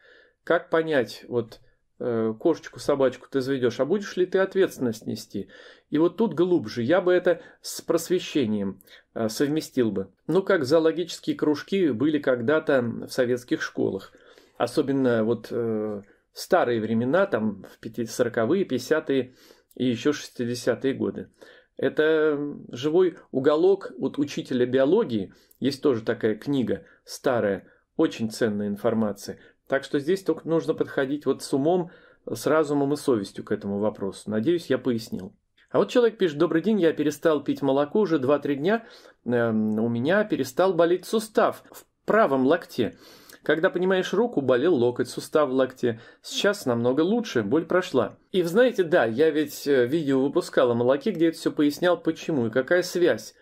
Как понять, вот Э, кошечку, собачку ты заведешь, а будешь ли ты ответственность нести? И вот тут глубже, я бы это с просвещением э, совместил бы. Ну, как зоологические кружки были когда-то в советских школах. Особенно вот э, старые времена, там в 40-е, 50-е и еще 60-е годы. Это живой уголок от учителя биологии, есть тоже такая книга старая, очень ценная информация, так что здесь только нужно подходить вот с умом, с разумом и совестью к этому вопросу. Надеюсь, я пояснил. А вот человек пишет, добрый день, я перестал пить молоко уже 2-3 дня, э, у меня перестал болеть сустав в правом локте. Когда понимаешь руку, болел локоть, сустав в локте. Сейчас намного лучше, боль прошла. И знаете, да, я ведь э, видео выпускал о молоке, где это все пояснял, почему и какая связь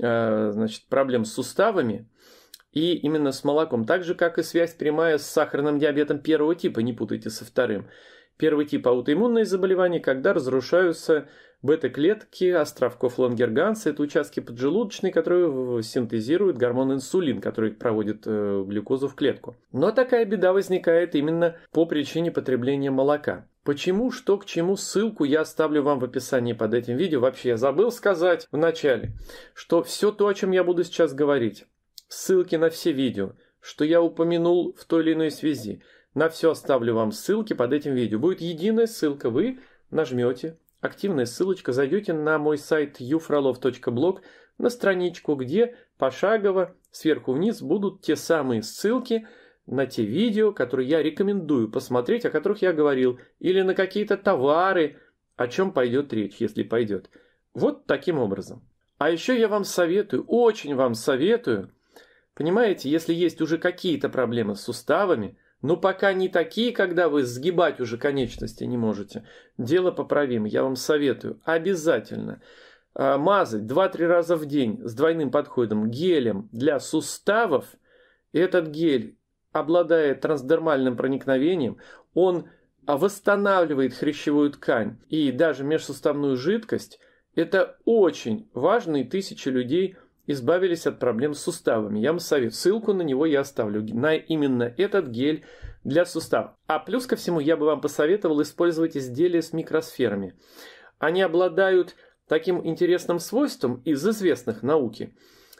э, значит, проблем с суставами и именно с молоком, так же как и связь прямая с сахарным диабетом первого типа, не путайте со вторым. Первый тип аутоиммунные заболевания, когда разрушаются бета-клетки островков Лангерганса, это участки поджелудочной, которые синтезируют гормон инсулин, который проводит э, глюкозу в клетку. Но такая беда возникает именно по причине потребления молока. Почему, что к чему, ссылку я оставлю вам в описании под этим видео. Вообще я забыл сказать в начале, что все то, о чем я буду сейчас говорить, ссылки на все видео, что я упомянул в той или иной связи. На все оставлю вам ссылки под этим видео. Будет единая ссылка, вы нажмете, активная ссылочка, зайдете на мой сайт ufrolov.blog, на страничку, где пошагово сверху вниз будут те самые ссылки на те видео, которые я рекомендую посмотреть, о которых я говорил, или на какие-то товары, о чем пойдет речь, если пойдет. Вот таким образом. А еще я вам советую, очень вам советую – Понимаете, если есть уже какие-то проблемы с суставами, но пока не такие, когда вы сгибать уже конечности не можете, дело поправимо, я вам советую, обязательно. А, мазать 2-3 раза в день с двойным подходом гелем для суставов. Этот гель обладает трансдермальным проникновением, он а, восстанавливает хрящевую ткань и даже межсуставную жидкость. Это очень важно, и тысячи людей избавились от проблем с суставами. Я вам советую. Ссылку на него я оставлю. На именно этот гель для суставов. А плюс ко всему я бы вам посоветовал использовать изделия с микросферами. Они обладают таким интересным свойством из известных науки.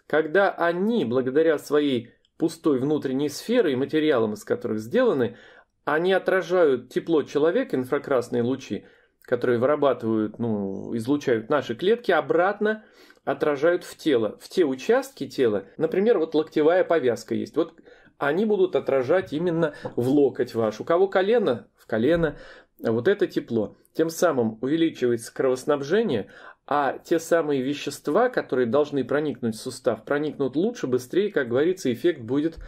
Когда они, благодаря своей пустой внутренней сфере и материалам, из которых сделаны, они отражают тепло человека, инфракрасные лучи, которые вырабатывают, ну, излучают наши клетки, обратно отражают в тело, в те участки тела, например, вот локтевая повязка есть, вот они будут отражать именно в локоть ваш. У кого колено, в колено, вот это тепло. Тем самым увеличивается кровоснабжение, а те самые вещества, которые должны проникнуть в сустав, проникнут лучше, быстрее, как говорится, эффект будет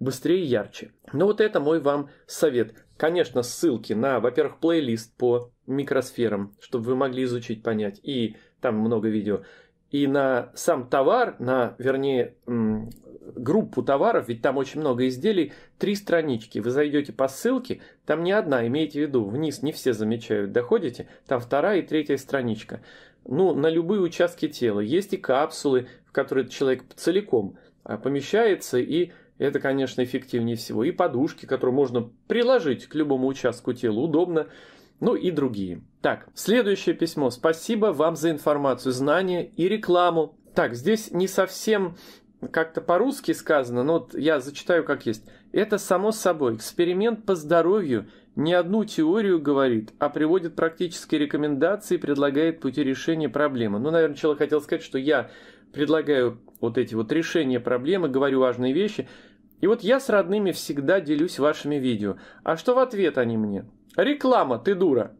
быстрее и ярче. Но ну, вот это мой вам совет. Конечно, ссылки на, во-первых, плейлист по микросферам, чтобы вы могли изучить, понять, и там много видео и на сам товар, на, вернее, группу товаров, ведь там очень много изделий, три странички. Вы зайдете по ссылке, там не одна, имейте в виду, вниз не все замечают, доходите, там вторая и третья страничка. Ну, на любые участки тела. Есть и капсулы, в которые человек целиком а, помещается, и это, конечно, эффективнее всего. И подушки, которые можно приложить к любому участку тела, удобно ну и другие. Так, следующее письмо. Спасибо вам за информацию, знания и рекламу. Так, здесь не совсем как-то по-русски сказано, но вот я зачитаю как есть. Это само собой. Эксперимент по здоровью не одну теорию говорит, а приводит практические рекомендации и предлагает пути решения проблемы. Ну, наверное, человек хотел сказать, что я предлагаю вот эти вот решения проблемы, говорю важные вещи. И вот я с родными всегда делюсь вашими видео. А что в ответ они мне? Реклама, ты дура.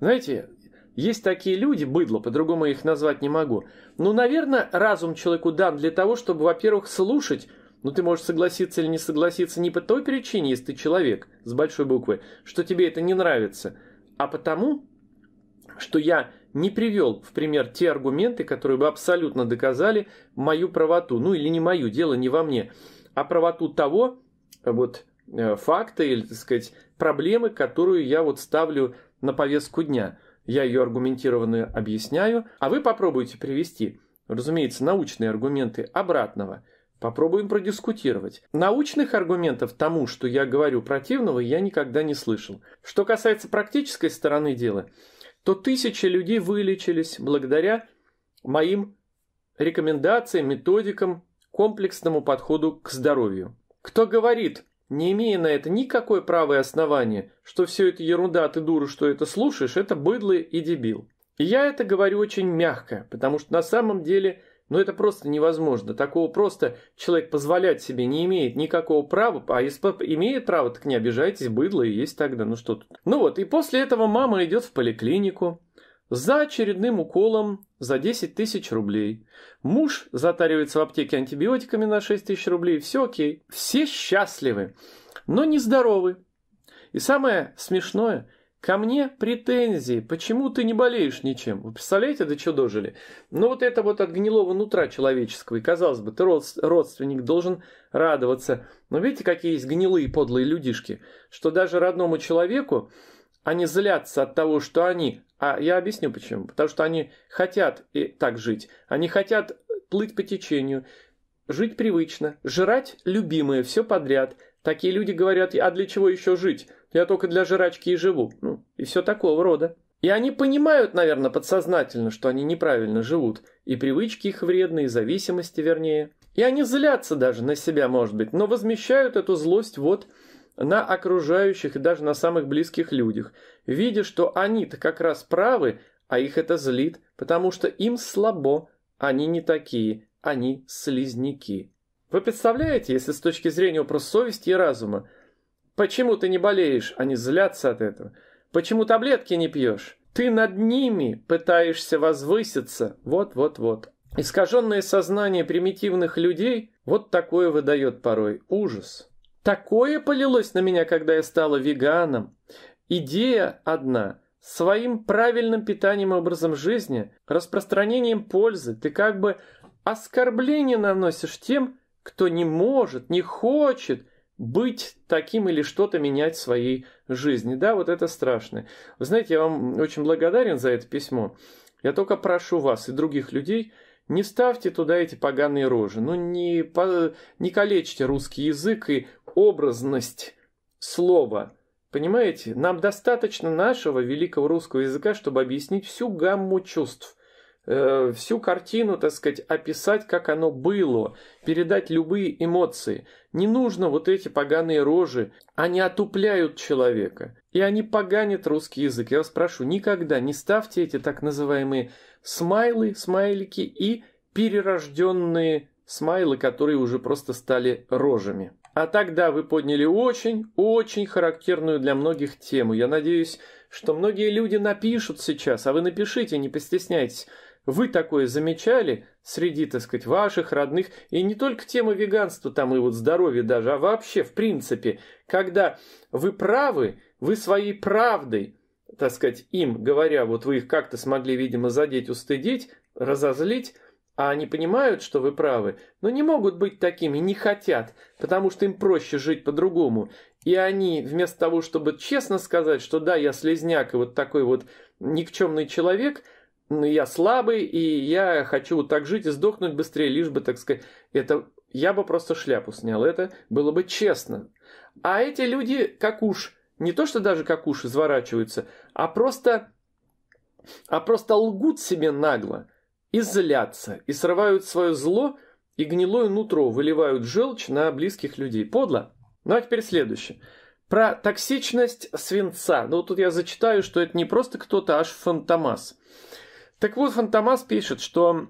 Знаете, есть такие люди, быдло, по-другому их назвать не могу. Ну, наверное, разум человеку дан для того, чтобы, во-первых, слушать, Ну, ты можешь согласиться или не согласиться не по той причине, если ты человек с большой буквы, что тебе это не нравится, а потому, что я не привел в пример те аргументы, которые бы абсолютно доказали мою правоту. Ну или не мою, дело не во мне, а правоту того, вот Э, факты или, так сказать, проблемы, которую я вот ставлю на повестку дня. Я ее аргументированно объясняю, а вы попробуйте привести, разумеется, научные аргументы обратного. Попробуем продискутировать. Научных аргументов тому, что я говорю противного, я никогда не слышал. Что касается практической стороны дела, то тысячи людей вылечились благодаря моим рекомендациям, методикам, комплексному подходу к здоровью. Кто говорит, не имея на это никакой правое основания, что все это ерунда, ты дура, что это слушаешь, это быдло и дебил. И я это говорю очень мягко, потому что на самом деле, ну это просто невозможно. Такого просто человек позволять себе не имеет никакого права, а если имеет право, так не обижайтесь, быдло и есть тогда, ну что тут. Ну вот, и после этого мама идет в поликлинику, за очередным уколом за 10 тысяч рублей. Муж затаривается в аптеке антибиотиками на 6 тысяч рублей. Все окей. Все счастливы, но не здоровы. И самое смешное, ко мне претензии. Почему ты не болеешь ничем? Вы представляете, до чего дожили? Ну вот это вот от гнилого нутра человеческого. И казалось бы, ты родственник должен радоваться. Но видите, какие есть гнилые подлые людишки, что даже родному человеку они а злятся от того, что они... А я объясню почему. Потому что они хотят и так жить. Они хотят плыть по течению, жить привычно, жрать любимое, все подряд. Такие люди говорят, а для чего еще жить? Я только для жрачки и живу. Ну, и все такого рода. И они понимают, наверное, подсознательно, что они неправильно живут. И привычки их вредные, и зависимости вернее. И они злятся даже на себя, может быть, но возмещают эту злость вот на окружающих и даже на самых близких людях, видя, что они-то как раз правы, а их это злит, потому что им слабо, они не такие, они слизняки. Вы представляете, если с точки зрения вопроса совести и разума, почему ты не болеешь, они а злятся от этого, почему таблетки не пьешь, ты над ними пытаешься возвыситься, вот-вот-вот. Искаженное сознание примитивных людей вот такое выдает порой ужас. Такое полилось на меня, когда я стала веганом. Идея одна. Своим правильным питанием и образом жизни, распространением пользы, ты как бы оскорбление наносишь тем, кто не может, не хочет быть таким или что-то менять в своей жизни. Да, вот это страшно. Вы знаете, я вам очень благодарен за это письмо. Я только прошу вас и других людей, не ставьте туда эти поганые рожи, ну не, по, не калечьте русский язык и образность слова. Понимаете, нам достаточно нашего великого русского языка, чтобы объяснить всю гамму чувств, э, всю картину, так сказать, описать, как оно было, передать любые эмоции. Не нужно вот эти поганые рожи, они отупляют человека, и они поганят русский язык. Я вас прошу, никогда не ставьте эти так называемые смайлы, смайлики и перерожденные смайлы, которые уже просто стали рожами. А тогда вы подняли очень, очень характерную для многих тему. Я надеюсь, что многие люди напишут сейчас, а вы напишите, не постесняйтесь. Вы такое замечали среди, так сказать, ваших родных, и не только тема веганства там и вот здоровья даже, а вообще, в принципе, когда вы правы, вы своей правдой, так сказать, им говоря, вот вы их как-то смогли, видимо, задеть, устыдить, разозлить, а они понимают, что вы правы, но не могут быть такими, не хотят, потому что им проще жить по-другому. И они, вместо того, чтобы честно сказать, что да, я слезняк и вот такой вот никчемный человек, но я слабый, и я хочу вот так жить и сдохнуть быстрее, лишь бы, так сказать, это я бы просто шляпу снял, это было бы честно. А эти люди, как уж, не то что даже как уж изворачиваются, а просто, а просто лгут себе нагло – и злятся, и срывают свое зло, и гнилое нутро выливают желчь на близких людей. Подло. Ну а теперь следующее. Про токсичность свинца. Ну, тут я зачитаю, что это не просто кто-то, а аж Фантомас. Так вот, Фантомас пишет, что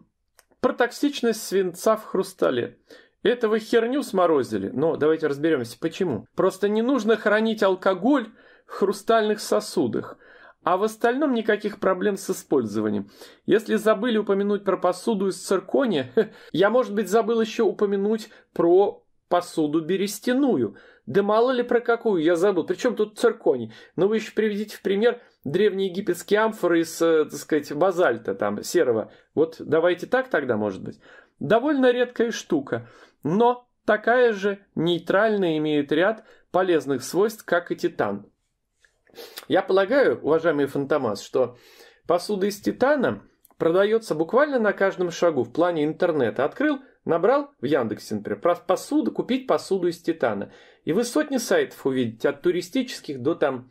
про токсичность свинца в хрустале. этого херню сморозили, но давайте разберемся, почему. Просто не нужно хранить алкоголь в хрустальных сосудах. А в остальном никаких проблем с использованием. Если забыли упомянуть про посуду из циркония, я, может быть, забыл еще упомянуть про посуду берестяную. Да мало ли про какую, я забыл. Причем тут цирконий. Но ну, вы еще приведите в пример древнеегипетские амфоры из, э, так сказать, базальта, там, серого. Вот давайте так тогда, может быть. Довольно редкая штука. Но такая же нейтральная имеет ряд полезных свойств, как и титан. Я полагаю, уважаемый Фантомас, что посуда из титана продается буквально на каждом шагу в плане интернета. Открыл, набрал в Яндексе, например, про посуду, купить посуду из титана. И вы сотни сайтов увидите, от туристических до там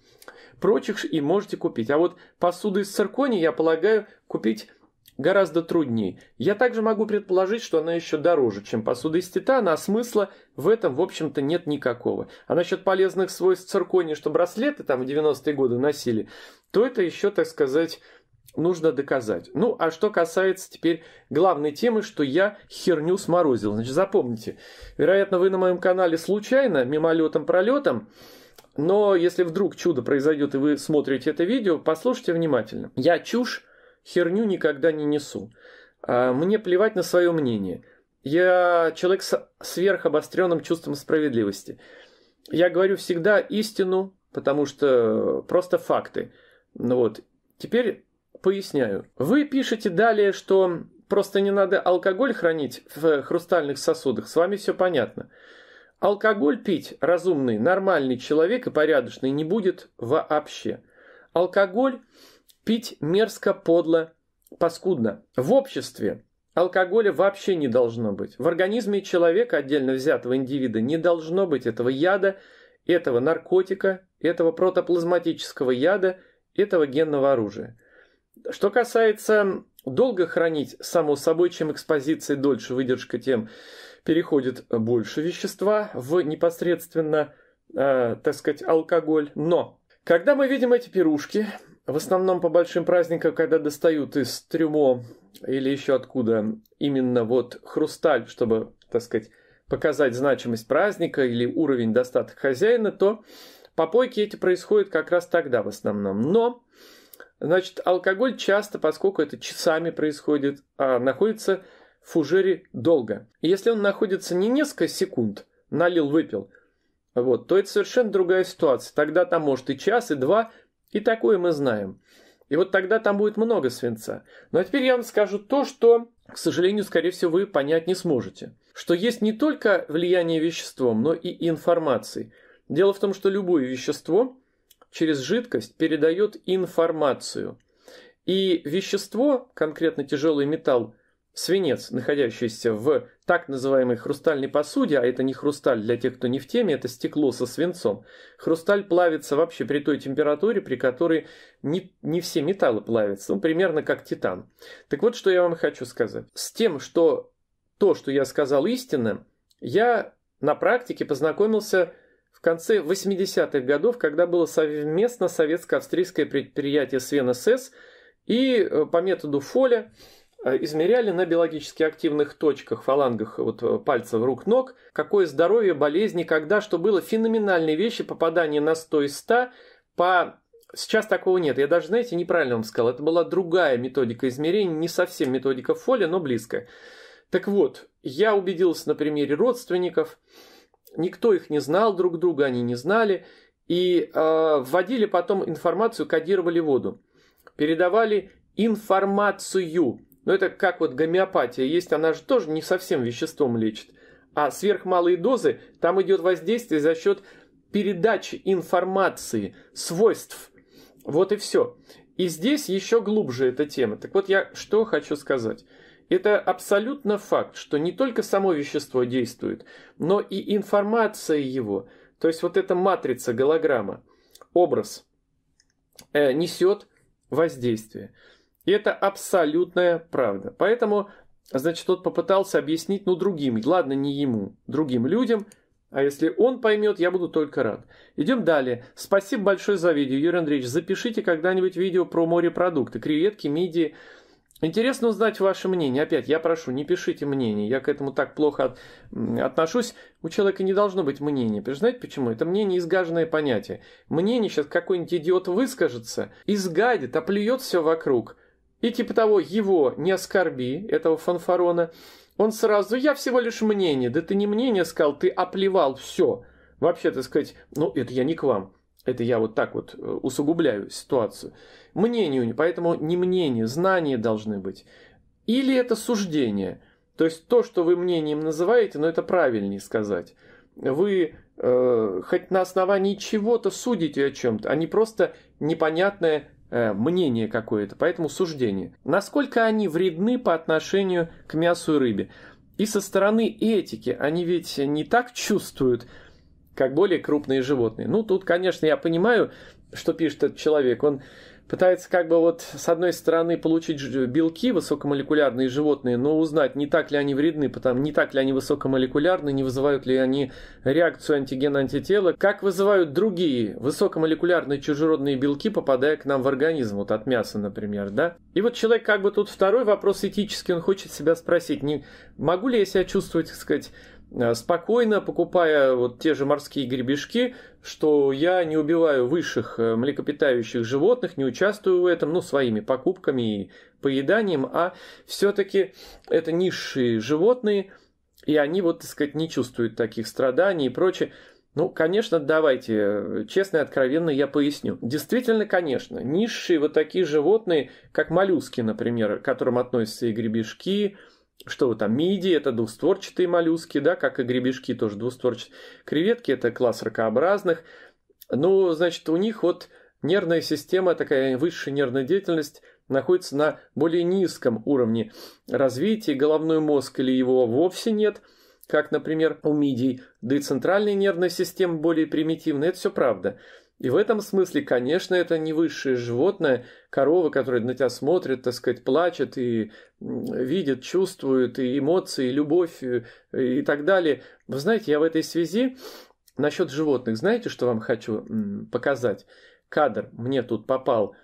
прочих, и можете купить. А вот посуду из циркони, я полагаю, купить Гораздо труднее. Я также могу предположить, что она еще дороже, чем посуда из титана, а смысла в этом, в общем-то, нет никакого. А насчет полезных свойств циркония, что браслеты там в 90-е годы носили, то это еще, так сказать, нужно доказать. Ну, а что касается теперь главной темы, что я херню сморозил. Значит, запомните, вероятно, вы на моем канале случайно, мимолетом-пролетом, но если вдруг чудо произойдет и вы смотрите это видео, послушайте внимательно. Я чушь херню никогда не несу. А мне плевать на свое мнение. Я человек с сверхобостренным чувством справедливости. Я говорю всегда истину, потому что просто факты. Ну вот. Теперь поясняю. Вы пишете далее, что просто не надо алкоголь хранить в хрустальных сосудах. С вами все понятно. Алкоголь пить разумный, нормальный человек и порядочный не будет вообще. Алкоголь Пить мерзко, подло, паскудно. В обществе алкоголя вообще не должно быть. В организме человека, отдельно взятого индивида, не должно быть этого яда, этого наркотика, этого протоплазматического яда, этого генного оружия. Что касается долго хранить, само собой, чем экспозиция дольше, выдержка, тем переходит больше вещества в непосредственно, э, так сказать, алкоголь. Но когда мы видим эти пирушки, в основном по большим праздникам, когда достают из трюмо или еще откуда именно вот хрусталь, чтобы, так сказать, показать значимость праздника или уровень достаток хозяина, то попойки эти происходят как раз тогда в основном. Но, значит, алкоголь часто, поскольку это часами происходит, а находится в фужере долго. И если он находится не несколько секунд, налил, выпил, вот, то это совершенно другая ситуация. Тогда там может и час, и два, и такое мы знаем. И вот тогда там будет много свинца. Но ну, а теперь я вам скажу то, что, к сожалению, скорее всего, вы понять не сможете. Что есть не только влияние веществом, но и информацией. Дело в том, что любое вещество через жидкость передает информацию. И вещество, конкретно тяжелый металл, Свинец, находящийся в так называемой хрустальной посуде, а это не хрусталь для тех, кто не в теме, это стекло со свинцом. Хрусталь плавится вообще при той температуре, при которой не, не все металлы плавятся, ну, примерно как титан. Так вот, что я вам хочу сказать. С тем, что то, что я сказал истинно, я на практике познакомился в конце 80-х годов, когда было совместно советско-австрийское предприятие СВНСС и э, по методу Фоля – Э, измеряли на биологически активных точках, фалангах вот, э, пальцев рук, ног, какое здоровье, болезни, когда, что было. Феноменальные вещи, попадание на 100 из 100 по... Сейчас такого нет. Я даже, знаете, неправильно вам сказал. Это была другая методика измерений, не совсем методика Фоли, но близкая. Так вот, я убедился на примере родственников. Никто их не знал друг друга, они не знали. И э, вводили потом информацию, кодировали воду. Передавали информацию но это как вот гомеопатия есть, она же тоже не совсем веществом лечит. А сверхмалые дозы, там идет воздействие за счет передачи информации, свойств. Вот и все. И здесь еще глубже эта тема. Так вот я что хочу сказать. Это абсолютно факт, что не только само вещество действует, но и информация его, то есть вот эта матрица, голограмма, образ, э, несет воздействие. И это абсолютная правда. Поэтому, значит, тот попытался объяснить, ну, другим, ладно, не ему, другим людям, а если он поймет, я буду только рад. Идем далее. Спасибо большое за видео, Юрий Андреевич. Запишите когда-нибудь видео про морепродукты, креветки, мидии. Интересно узнать ваше мнение. Опять, я прошу, не пишите мнение. Я к этому так плохо от, отношусь. У человека не должно быть мнения. Потому знаете почему? Это мнение изгаженное понятие. Мнение сейчас какой-нибудь идиот выскажется, изгадит, оплюет все вокруг – и типа того, его не оскорби, этого фанфарона. Он сразу, я всего лишь мнение. Да ты не мнение сказал, ты оплевал все. Вообще, так сказать, ну это я не к вам. Это я вот так вот э, усугубляю ситуацию. Мнению, поэтому не мнение, знания должны быть. Или это суждение. То есть то, что вы мнением называете, но это правильнее сказать. Вы э, хоть на основании чего-то судите о чем-то, а не просто непонятное Э, мнение какое-то, поэтому суждение. Насколько они вредны по отношению к мясу и рыбе? И со стороны этики они ведь не так чувствуют, как более крупные животные. Ну, тут, конечно, я понимаю, что пишет этот человек. Он пытается как бы вот с одной стороны получить белки высокомолекулярные животные, но узнать, не так ли они вредны, потому не так ли они высокомолекулярны, не вызывают ли они реакцию антигена антитела как вызывают другие высокомолекулярные чужеродные белки, попадая к нам в организм, вот от мяса, например, да? И вот человек как бы тут второй вопрос этический, он хочет себя спросить, не могу ли я себя чувствовать, так сказать, Э, спокойно покупая вот те же морские гребешки, что я не убиваю высших э, млекопитающих животных, не участвую в этом, ну, своими покупками и поеданием, а все-таки это низшие животные, и они, вот, так сказать, не чувствуют таких страданий и прочее. Ну, конечно, давайте, э, честно и откровенно я поясню. Действительно, конечно, низшие вот такие животные, как моллюски, например, к которым относятся и гребешки, что вы там, миди это двустворчатые моллюски, да, как и гребешки тоже двустворчатые. Креветки это класс ракообразных. Ну, значит, у них вот нервная система, такая высшая нервная деятельность находится на более низком уровне развития. Головной мозг или его вовсе нет, как, например, у мидий. Да и центральная нервная система более примитивная, это все правда. И в этом смысле, конечно, это не высшее животное, корова, которая на тебя смотрит, так сказать, плачет и видит, чувствует, и эмоции, и любовь, э, и, так далее. Вы знаете, я в этой связи насчет животных, знаете, что вам хочу показать? Кадр мне тут попал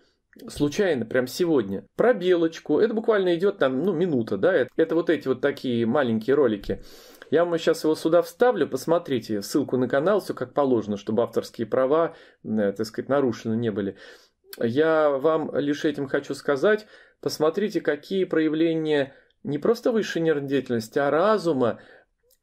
случайно, прям сегодня, про белочку. Это буквально идет там, ну, минута, да, это, это вот эти вот такие маленькие ролики. Я вам сейчас его сюда вставлю, посмотрите ссылку на канал, все как положено, чтобы авторские права, э, так сказать, нарушены не были. Я вам лишь этим хочу сказать, посмотрите, какие проявления не просто высшей нервной деятельности, а разума,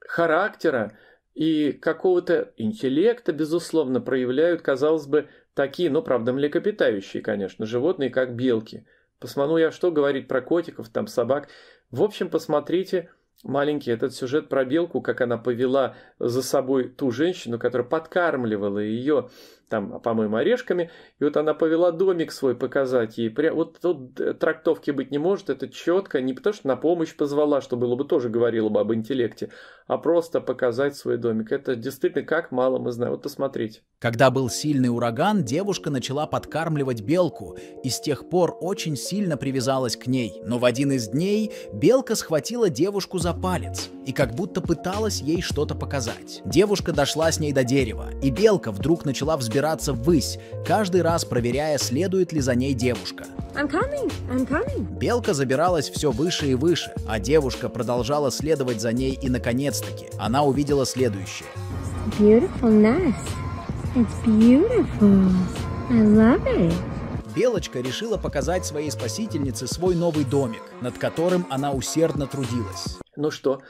характера и какого-то интеллекта, безусловно, проявляют, казалось бы, такие, ну, правда, млекопитающие, конечно, животные, как белки. Посмотрю я что говорить про котиков, там, собак. В общем, посмотрите маленький этот сюжет про белку, как она повела за собой ту женщину, которая подкармливала ее там, по-моему, орешками. И вот она повела домик свой показать ей. Вот тут э, трактовки быть не может, это четко. Не потому что на помощь позвала, что было бы тоже говорила бы об интеллекте, а просто показать свой домик. Это действительно как мало мы знаем. Вот посмотрите. Когда был сильный ураган, девушка начала подкармливать белку и с тех пор очень сильно привязалась к ней. Но в один из дней белка схватила девушку за палец и как будто пыталась ей что-то показать. Девушка дошла с ней до дерева, и белка вдруг начала взбираться взбираться ввысь, каждый раз проверяя, следует ли за ней девушка. I'm coming, I'm coming. Белка забиралась все выше и выше, а девушка продолжала следовать за ней и, наконец-таки, она увидела следующее. Белочка решила показать своей спасительнице свой новый домик, над которым она усердно трудилась. Ну что,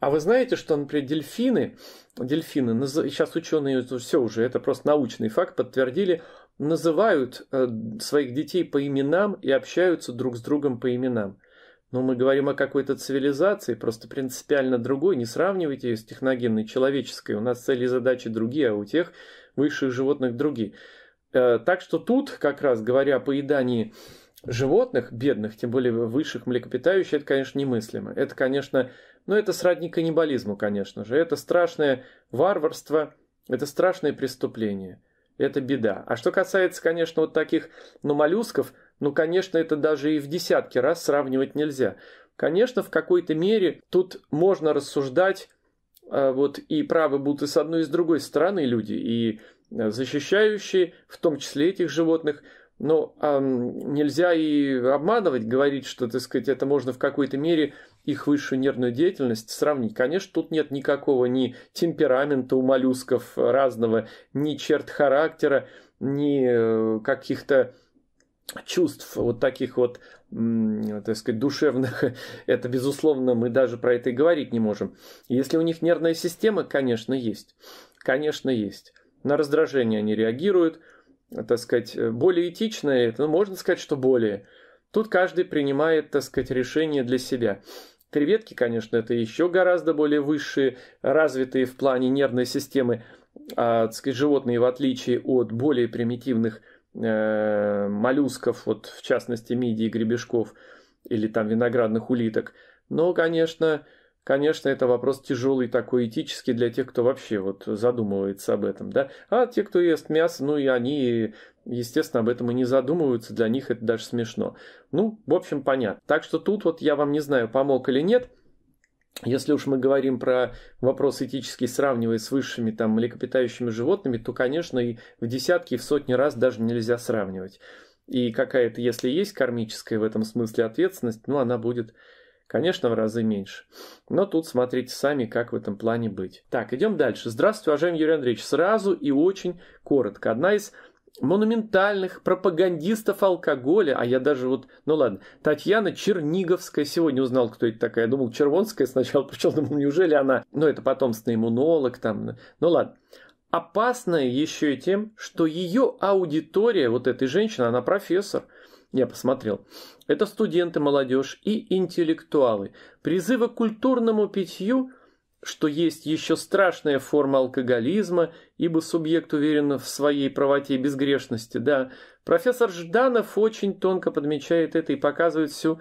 а вы знаете, что, например, дельфины дельфины, сейчас ученые все уже, это просто научный факт, подтвердили, называют э, своих детей по именам и общаются друг с другом по именам. Но мы говорим о какой-то цивилизации, просто принципиально другой, не сравнивайте ее с техногенной человеческой. У нас цели и задачи другие, а у тех высших животных другие. Э, так что тут, как раз говоря о поедании животных, бедных, тем более высших млекопитающих, это, конечно, немыслимо. Это, конечно, но это сродни каннибализму, конечно же. Это страшное варварство, это страшное преступление. Это беда. А что касается, конечно, вот таких, ну, моллюсков, ну, конечно, это даже и в десятки раз сравнивать нельзя. Конечно, в какой-то мере тут можно рассуждать, а, вот и правы будут и с одной, и с другой стороны люди, и э, защищающие, в том числе этих животных. Но э, нельзя и обманывать, говорить, что, так сказать, это можно в какой-то мере их высшую нервную деятельность сравнить. Конечно, тут нет никакого ни темперамента у моллюсков разного, ни черт характера, ни э, каких-то чувств вот таких вот, так сказать, душевных, это, безусловно, мы даже про это и говорить не можем. Если у них нервная система, конечно, есть. Конечно, есть. На раздражение они реагируют, так сказать, э, более этичное, ну, можно сказать, что более. Тут каждый принимает, так сказать, решение для себя. Креветки, конечно, это еще гораздо более высшие, развитые в плане нервной системы а, так сказать, животные, в отличие от более примитивных э, моллюсков, вот в частности мидий, гребешков или там виноградных улиток. Но, конечно, конечно, это вопрос тяжелый такой этический для тех, кто вообще вот задумывается об этом, да. А те, кто ест мясо, ну и они естественно, об этом и не задумываются, для них это даже смешно. Ну, в общем, понятно. Так что тут вот я вам не знаю, помог или нет. Если уж мы говорим про вопрос этический, сравнивая с высшими там млекопитающими животными, то, конечно, и в десятки, и в сотни раз даже нельзя сравнивать. И какая-то, если есть кармическая в этом смысле ответственность, ну, она будет, конечно, в разы меньше. Но тут смотрите сами, как в этом плане быть. Так, идем дальше. Здравствуйте, уважаемый Юрий Андреевич. Сразу и очень коротко. Одна из монументальных пропагандистов алкоголя, а я даже вот, ну ладно, Татьяна Черниговская, сегодня узнал, кто это такая, я думал, Червонская сначала, причем думал, неужели она, ну это потомственный иммунолог там, ну ладно. Опасная еще и тем, что ее аудитория, вот этой женщины, она профессор, я посмотрел. Это студенты, молодежь и интеллектуалы. Призывы к культурному питью что есть еще страшная форма алкоголизма, ибо субъект уверен в своей правоте и безгрешности, да. Профессор Жданов очень тонко подмечает это и показывает всю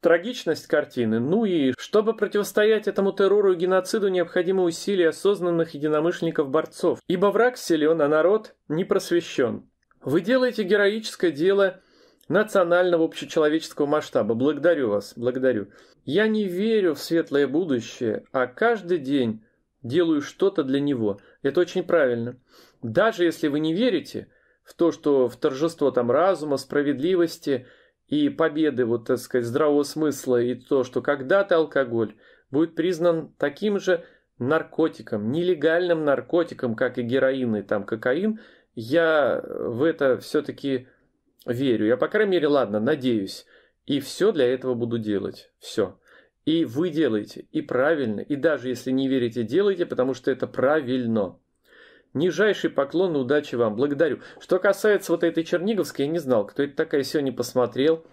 трагичность картины. Ну и чтобы противостоять этому террору и геноциду, необходимы усилия осознанных единомышленников-борцов, ибо враг силен, а народ не просвещен. Вы делаете героическое дело национального общечеловеческого масштаба. Благодарю вас, благодарю. Я не верю в светлое будущее, а каждый день делаю что-то для него. Это очень правильно. Даже если вы не верите в то, что в торжество там разума, справедливости и победы, вот так сказать, здравого смысла и то, что когда-то алкоголь будет признан таким же наркотиком, нелегальным наркотиком, как и героин и там кокаин, я в это все-таки верю. Я, по крайней мере, ладно, надеюсь. И все для этого буду делать. Все. И вы делаете. И правильно. И даже если не верите, делайте, потому что это правильно. Нижайший поклон и удачи вам. Благодарю. Что касается вот этой Черниговской, я не знал, кто это такая, сегодня посмотрел.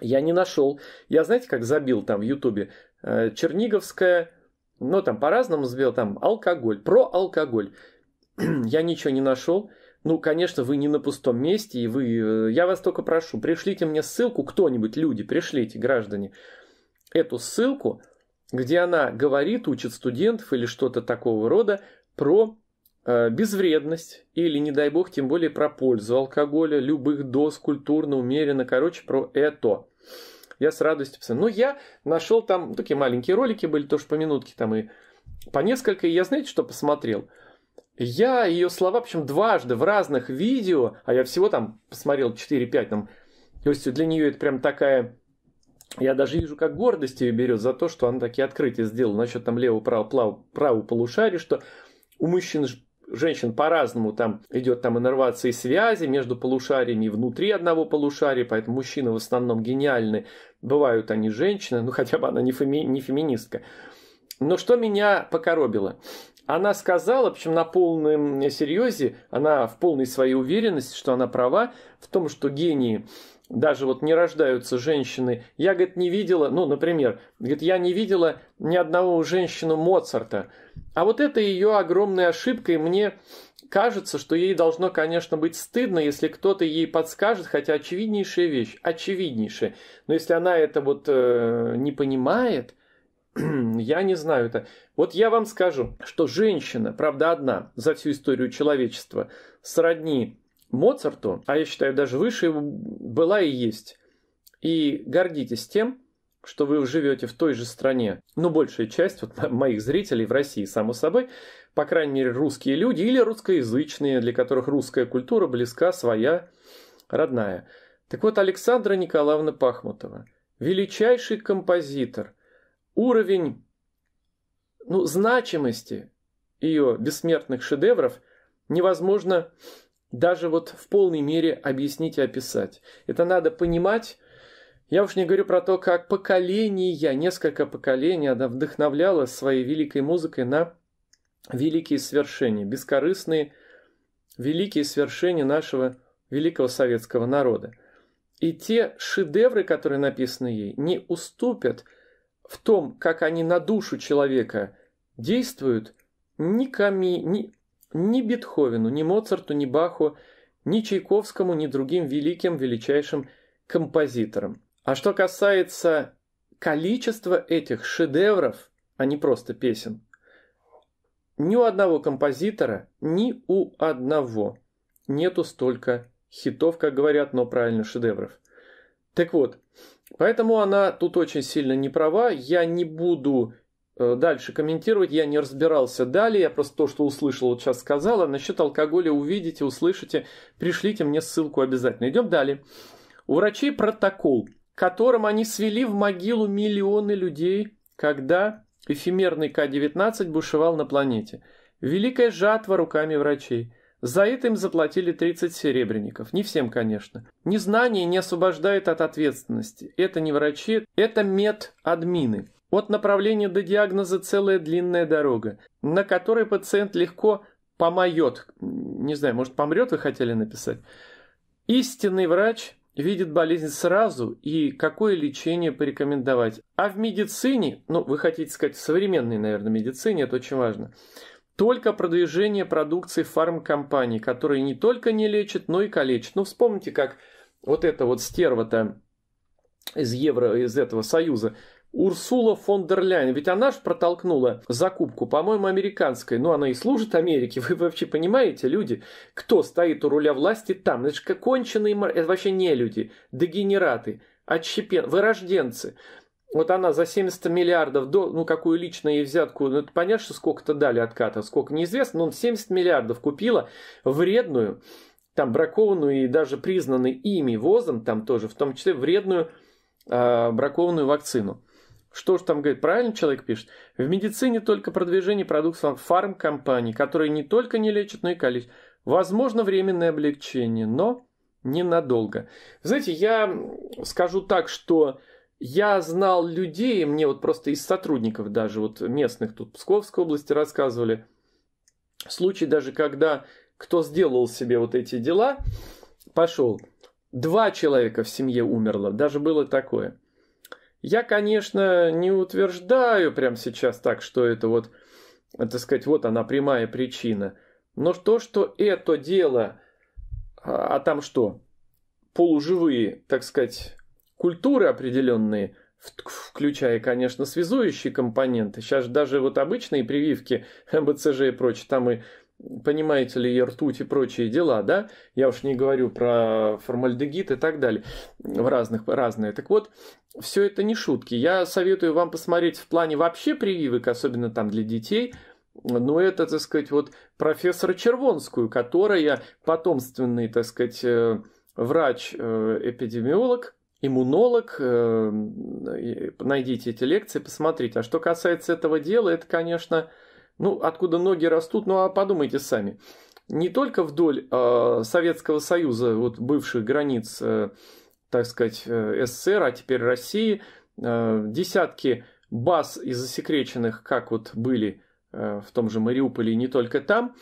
Я не нашел. Я, знаете, как забил там в Ютубе? Э, Черниговская, ну там по-разному забил, там алкоголь, про алкоголь. я ничего не нашел. Ну, конечно, вы не на пустом месте, и вы... Э, я вас только прошу, пришлите мне ссылку, кто-нибудь, люди, пришлите, граждане, эту ссылку, где она говорит, учит студентов или что-то такого рода про э, безвредность или, не дай бог, тем более про пользу алкоголя, любых доз, культурно, умеренно, короче, про это. Я с радостью писал. Ну, я нашел там, такие маленькие ролики были, тоже по минутке там и по несколько, и я, знаете, что посмотрел – я ее слова, причем дважды в разных видео, а я всего там посмотрел 4-5 там. То есть для нее это прям такая... Я даже вижу, как гордость ее берет за то, что она такие открытия сделала насчет там левого, правого, полушария, что у мужчин женщин по-разному там идет там иннервация связи между полушариями внутри одного полушария, поэтому мужчины в основном гениальны. Бывают они женщины, ну хотя бы она не, феми, не феминистка. Но что меня покоробило – она сказала, причем на полном серьезе, она в полной своей уверенности, что она права в том, что гении даже вот не рождаются женщины. Я, говорит, не видела, ну, например, говорит, я не видела ни одного женщину Моцарта. А вот это ее огромная ошибка, и мне кажется, что ей должно, конечно, быть стыдно, если кто-то ей подскажет, хотя очевиднейшая вещь, очевиднейшая. Но если она это вот э, не понимает, я не знаю это. Вот я вам скажу, что женщина, правда одна, за всю историю человечества, сродни Моцарту, а я считаю даже выше его, была и есть. И гордитесь тем, что вы живете в той же стране. Ну, большая часть вот моих зрителей в России, само собой, по крайней мере, русские люди или русскоязычные, для которых русская культура близка, своя, родная. Так вот, Александра Николаевна Пахмутова, величайший композитор – уровень ну, значимости ее бессмертных шедевров невозможно даже вот в полной мере объяснить и описать. Это надо понимать. Я уж не говорю про то, как поколения, несколько поколений она вдохновляла своей великой музыкой на великие свершения, бескорыстные великие свершения нашего великого советского народа. И те шедевры, которые написаны ей, не уступят в том, как они на душу человека действуют, ни Ками, ни, ни Бетховену, ни Моцарту, ни Баху, ни Чайковскому, ни другим великим, величайшим композиторам. А что касается количества этих шедевров, а не просто песен, ни у одного композитора, ни у одного нету столько хитов, как говорят, но правильно, шедевров. Так вот, Поэтому она тут очень сильно не права. Я не буду э, дальше комментировать. Я не разбирался далее, я просто то, что услышал, вот сейчас сказала. Насчет алкоголя увидите, услышите, пришлите мне ссылку обязательно. Идем далее. У врачей протокол, которым они свели в могилу миллионы людей, когда эфемерный К-19 бушевал на планете. Великая жатва руками врачей – за это им заплатили 30 серебряников. Не всем, конечно. Незнание не освобождает от ответственности. Это не врачи, это медадмины. От направления до диагноза целая длинная дорога, на которой пациент легко помоет. Не знаю, может, помрет вы хотели написать. Истинный врач видит болезнь сразу и какое лечение порекомендовать. А в медицине, ну, вы хотите сказать, в современной, наверное, медицине, это очень важно – только продвижение продукции фармкомпаний, которые не только не лечат, но и калечат. Ну, вспомните, как вот эта вот стерва-то из Евро, из этого Союза, Урсула фон дер Ляйн, ведь она же протолкнула закупку, по-моему, американской, но ну, она и служит Америке, вы вообще понимаете, люди, кто стоит у руля власти там, Это значит, конченые, это вообще не люди, дегенераты, отщепен, вырожденцы вот она за 70 миллиардов, до, ну какую лично ей взятку, ну понятно, что сколько-то дали отката, сколько неизвестно, но он 70 миллиардов купила вредную, там бракованную и даже признанный ими ВОЗом, там тоже, в том числе вредную э, бракованную вакцину. Что же там говорит? Правильно человек пишет? В медицине только продвижение продукции фармкомпаний, которые не только не лечат, но и калечат. Возможно, временное облегчение, но ненадолго. Знаете, я скажу так, что я знал людей, мне вот просто из сотрудников даже, вот местных тут Псковской области рассказывали, случай даже, когда кто сделал себе вот эти дела, пошел. Два человека в семье умерло, даже было такое. Я, конечно, не утверждаю прямо сейчас так, что это вот, так сказать, вот она прямая причина. Но то, что это дело, а, а там что, полуживые, так сказать, культуры определенные, включая, конечно, связующие компоненты. Сейчас даже вот обычные прививки БЦЖ и прочее, там и понимаете ли, и ртуть и прочие дела, да, я уж не говорю про формальдегид и так далее, в разных, разные. Так вот, все это не шутки. Я советую вам посмотреть в плане вообще прививок, особенно там для детей, ну, это, так сказать, вот профессора Червонскую, которая потомственный, так сказать, э, врач-эпидемиолог, э, иммунолог, э, найдите эти лекции, посмотрите. А что касается этого дела, это, конечно, ну, откуда ноги растут, ну, а подумайте сами. Не только вдоль э, Советского Союза, вот бывших границ, э, так сказать, СССР, а теперь России, десятки баз и засекреченных, как вот были в том же Мариуполе и не только там,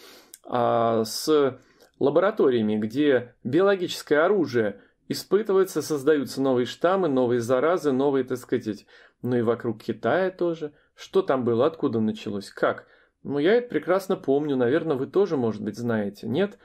а с лабораториями, где биологическое оружие – испытывается, создаются новые штаммы, новые заразы, новые, так сказать, ну и вокруг Китая тоже. Что там было, откуда началось, как? Ну, я это прекрасно помню, наверное, вы тоже, может быть, знаете. Нет?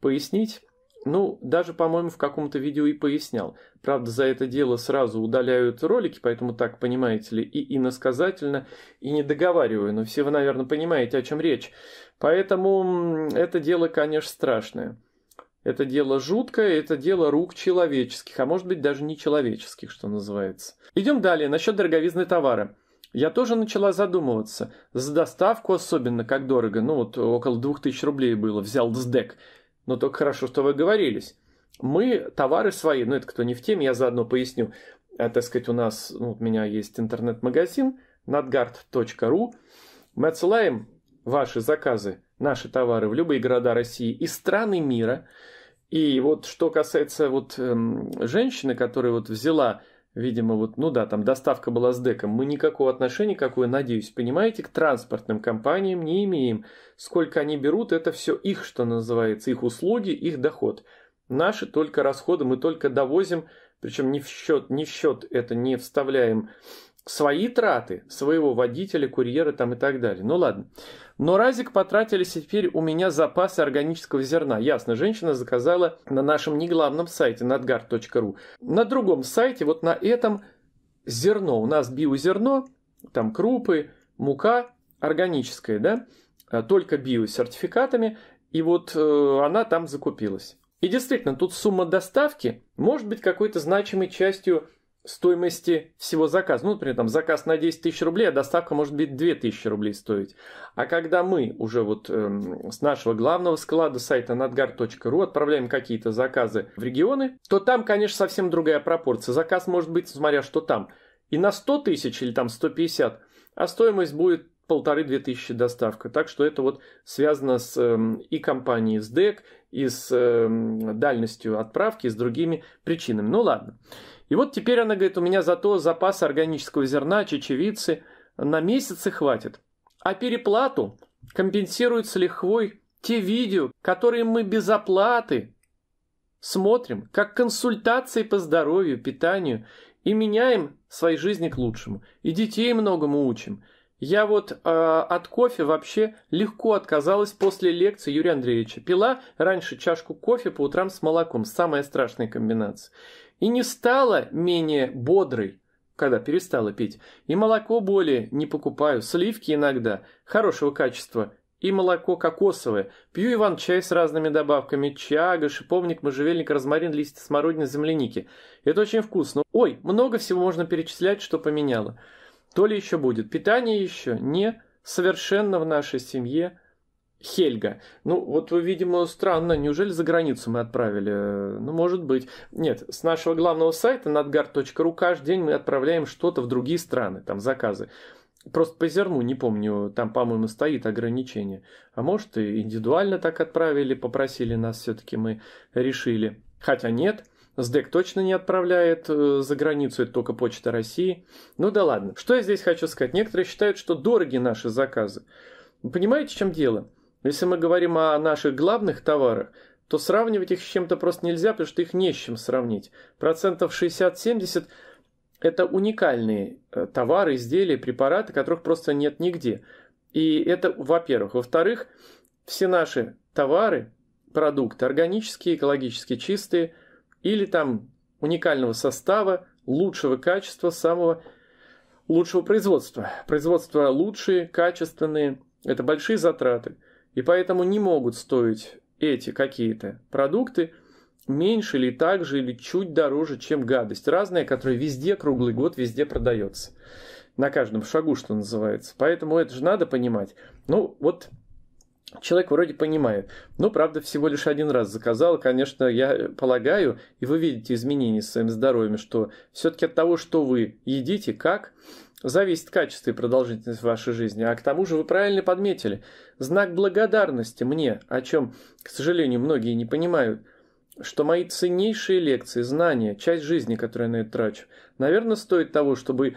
Пояснить? Ну, даже, по-моему, в каком-то видео и пояснял. Правда, за это дело сразу удаляют ролики, поэтому так, понимаете ли, и иносказательно, и не договариваю. Но все вы, наверное, понимаете, о чем речь. Поэтому это дело, конечно, страшное. Это дело жуткое, это дело рук человеческих, а может быть даже не человеческих, что называется. Идем далее, насчет дороговизны товара. Я тоже начала задумываться. За доставку особенно, как дорого. Ну вот около 2000 рублей было, взял ДСДЭК. Но только хорошо, что вы говорились. Мы товары свои, ну это кто не в теме, я заодно поясню. А, так сказать, у нас, ну, у меня есть интернет-магазин надгард.ру. Мы отсылаем ваши заказы наши товары в любые города России и страны мира. И вот что касается вот эм, женщины, которая вот взяла, видимо, вот, ну да, там доставка была с деком, мы никакого отношения, как вы, надеюсь, понимаете, к транспортным компаниям не имеем. Сколько они берут, это все их, что называется, их услуги, их доход. Наши только расходы, мы только довозим, причем не в счет, не в счет это не вставляем свои траты, своего водителя, курьера там и так далее. Ну ладно. Но разик потратились теперь у меня запасы органического зерна. Ясно, женщина заказала на нашем не главном сайте надгар.ру. На другом сайте, вот на этом зерно. У нас биозерно, там крупы, мука органическая, да, а, только биосертификатами. И вот э, она там закупилась. И действительно, тут сумма доставки может быть какой-то значимой частью стоимости всего заказа. Ну, например, там заказ на 10 тысяч рублей, а доставка может быть 2 тысячи рублей стоить. А когда мы уже вот эм, с нашего главного склада сайта надгар.ру отправляем какие-то заказы в регионы, то там, конечно, совсем другая пропорция. Заказ может быть, смотря что там, и на 100 тысяч или там 150, а стоимость будет полторы-две тысячи доставка. Так что это вот связано с э, и компанией с ДЭК, и с э, дальностью отправки, и с другими причинами. Ну ладно. И вот теперь она говорит, у меня зато запас органического зерна, чечевицы на месяцы хватит. А переплату компенсируют с лихвой те видео, которые мы без оплаты смотрим, как консультации по здоровью, питанию, и меняем свои жизни к лучшему. И детей многому учим. Я вот э, от кофе вообще легко отказалась после лекции Юрия Андреевича. Пила раньше чашку кофе по утрам с молоком, самая страшная комбинация. И не стала менее бодрой, когда перестала пить. И молоко более не покупаю, сливки иногда, хорошего качества, и молоко кокосовое. Пью иван-чай с разными добавками, чага, шиповник, можжевельник, розмарин, листья смородины, земляники. Это очень вкусно. Ой, много всего можно перечислять, что поменяло то ли еще будет. Питание еще не совершенно в нашей семье Хельга. Ну, вот вы, видимо, странно, неужели за границу мы отправили? Ну, может быть. Нет, с нашего главного сайта надгар.ру каждый день мы отправляем что-то в другие страны, там заказы. Просто по зерну, не помню, там, по-моему, стоит ограничение. А может, и индивидуально так отправили, попросили нас, все-таки мы решили. Хотя нет, СДЭК точно не отправляет э, за границу, это только Почта России. Ну да ладно. Что я здесь хочу сказать? Некоторые считают, что дороги наши заказы. Понимаете, в чем дело? Если мы говорим о наших главных товарах, то сравнивать их с чем-то просто нельзя, потому что их не с чем сравнить. Процентов 60-70 это уникальные э, товары, изделия, препараты, которых просто нет нигде. И это, во-первых. Во-вторых, все наши товары, продукты органические, экологически чистые – или там уникального состава, лучшего качества, самого лучшего производства. Производства лучшие, качественные, это большие затраты. И поэтому не могут стоить эти какие-то продукты меньше или так же, или чуть дороже, чем гадость. Разная, которая везде, круглый год, везде продается. На каждом шагу, что называется. Поэтому это же надо понимать. Ну, вот Человек вроде понимает, но, правда, всего лишь один раз заказал. Конечно, я полагаю, и вы видите изменения с своим здоровьем, что все-таки от того, что вы едите, как, зависит качество и продолжительность вашей жизни. А к тому же вы правильно подметили, знак благодарности мне, о чем, к сожалению, многие не понимают, что мои ценнейшие лекции, знания, часть жизни, которую я на это трачу, наверное, стоит того, чтобы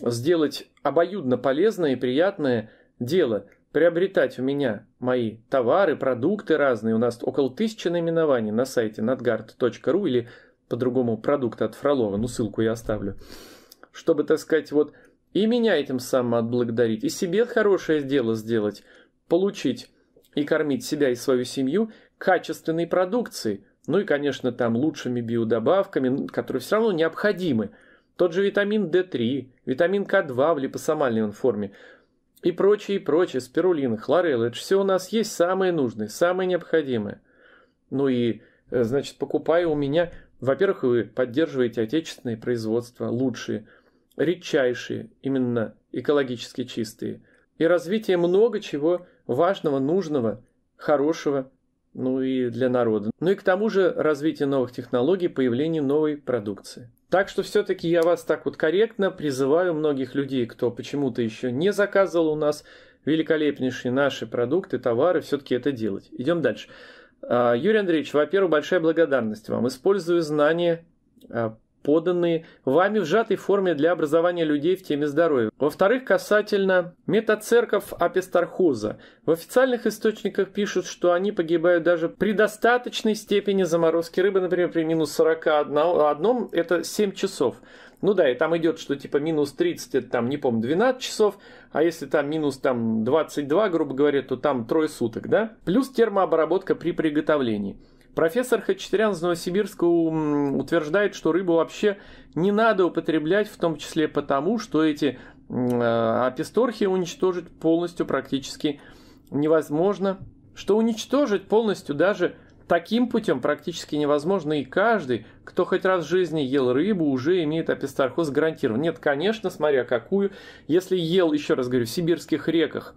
сделать обоюдно полезное и приятное дело – приобретать у меня мои товары, продукты разные. У нас около тысячи наименований на сайте надгард.ру или по-другому продукты от Фролова, ну ссылку я оставлю. Чтобы, так сказать, вот и меня этим самым отблагодарить, и себе хорошее дело сделать, получить и кормить себя и свою семью качественной продукцией, ну и, конечно, там лучшими биодобавками, которые все равно необходимы. Тот же витамин D3, витамин К2 в липосомальной форме – и прочее, и прочее, спирулина, хлорелла, это все у нас есть самые нужные, самые необходимые. Ну и, э, значит, покупая у меня, во-первых, вы поддерживаете отечественные производства, лучшие, редчайшие, именно экологически чистые, и развитие много чего важного, нужного, хорошего, ну и для народа. Ну и к тому же развитие новых технологий, появление новой продукции. Так что все-таки я вас так вот корректно призываю многих людей, кто почему-то еще не заказывал у нас великолепнейшие наши продукты, товары, все-таки это делать. Идем дальше. А, Юрий Андреевич, во-первых, большая благодарность вам. Использую знания а, поданные вами в сжатой форме для образования людей в теме здоровья. Во-вторых, касательно метацерков апистархоза. В официальных источниках пишут, что они погибают даже при достаточной степени заморозки рыбы, например, при минус 41, одном это 7 часов. Ну да, и там идет, что типа минус 30, это там, не помню, 12 часов, а если там минус там 22, грубо говоря, то там трое суток, да? Плюс термообработка при приготовлении. Профессор Хачатурян из Новосибирска утверждает, что рыбу вообще не надо употреблять, в том числе потому, что эти э, аписторхи уничтожить полностью практически невозможно, что уничтожить полностью даже таким путем практически невозможно, и каждый, кто хоть раз в жизни ел рыбу, уже имеет апистархоз гарантирован. Нет, конечно, смотря какую, если ел, еще раз говорю, в сибирских реках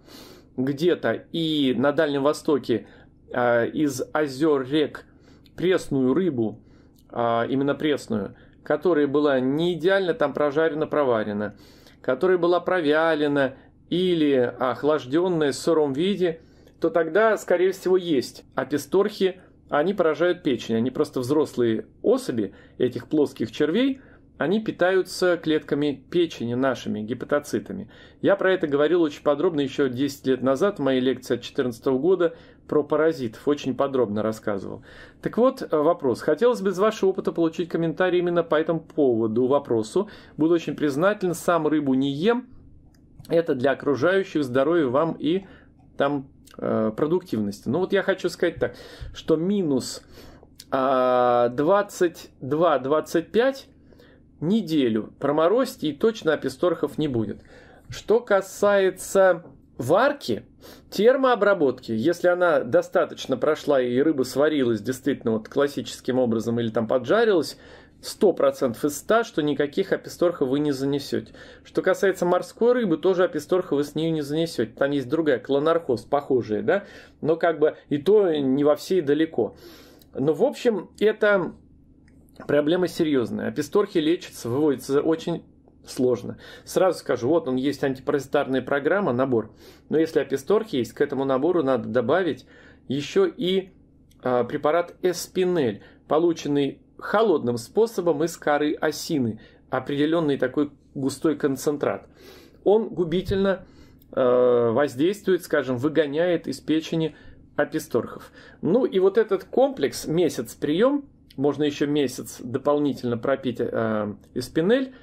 где-то и на Дальнем Востоке а, из озер рек пресную рыбу, а, именно пресную, которая была не идеально там прожарена-проварена, которая была провялена или охлажденная в сыром виде, то тогда, скорее всего, есть. А песторхи, они поражают печень. Они просто взрослые особи этих плоских червей – они питаются клетками печени нашими, гепатоцитами. Я про это говорил очень подробно еще 10 лет назад в моей лекции от 2014 года про паразитов. Очень подробно рассказывал. Так вот, э, вопрос. Хотелось бы из вашего опыта получить комментарий именно по этому поводу, вопросу. Буду очень признателен. Сам рыбу не ем. Это для окружающих здоровья вам и там э, продуктивности. Ну вот я хочу сказать так, что минус э, а, 22-25 неделю проморозьте и точно аписторхов не будет. Что касается варки, термообработки, если она достаточно прошла и рыба сварилась действительно вот классическим образом или там поджарилась, 100% из 100, что никаких аписторхов вы не занесете. Что касается морской рыбы, тоже аписторхов вы с нее не занесете. Там есть другая, клонархоз, похожая, да? Но как бы и то не во всей далеко. Но, в общем, это Проблема серьезная. Аписторхи лечится, выводится очень сложно. Сразу скажу, вот он есть антипаразитарная программа, набор. Но если аписторхи есть, к этому набору надо добавить еще и э, препарат эспинель, полученный холодным способом из коры осины, определенный такой густой концентрат. Он губительно э, воздействует, скажем, выгоняет из печени аписторхов. Ну и вот этот комплекс, месяц прием – можно еще месяц дополнительно пропить э, эспинель.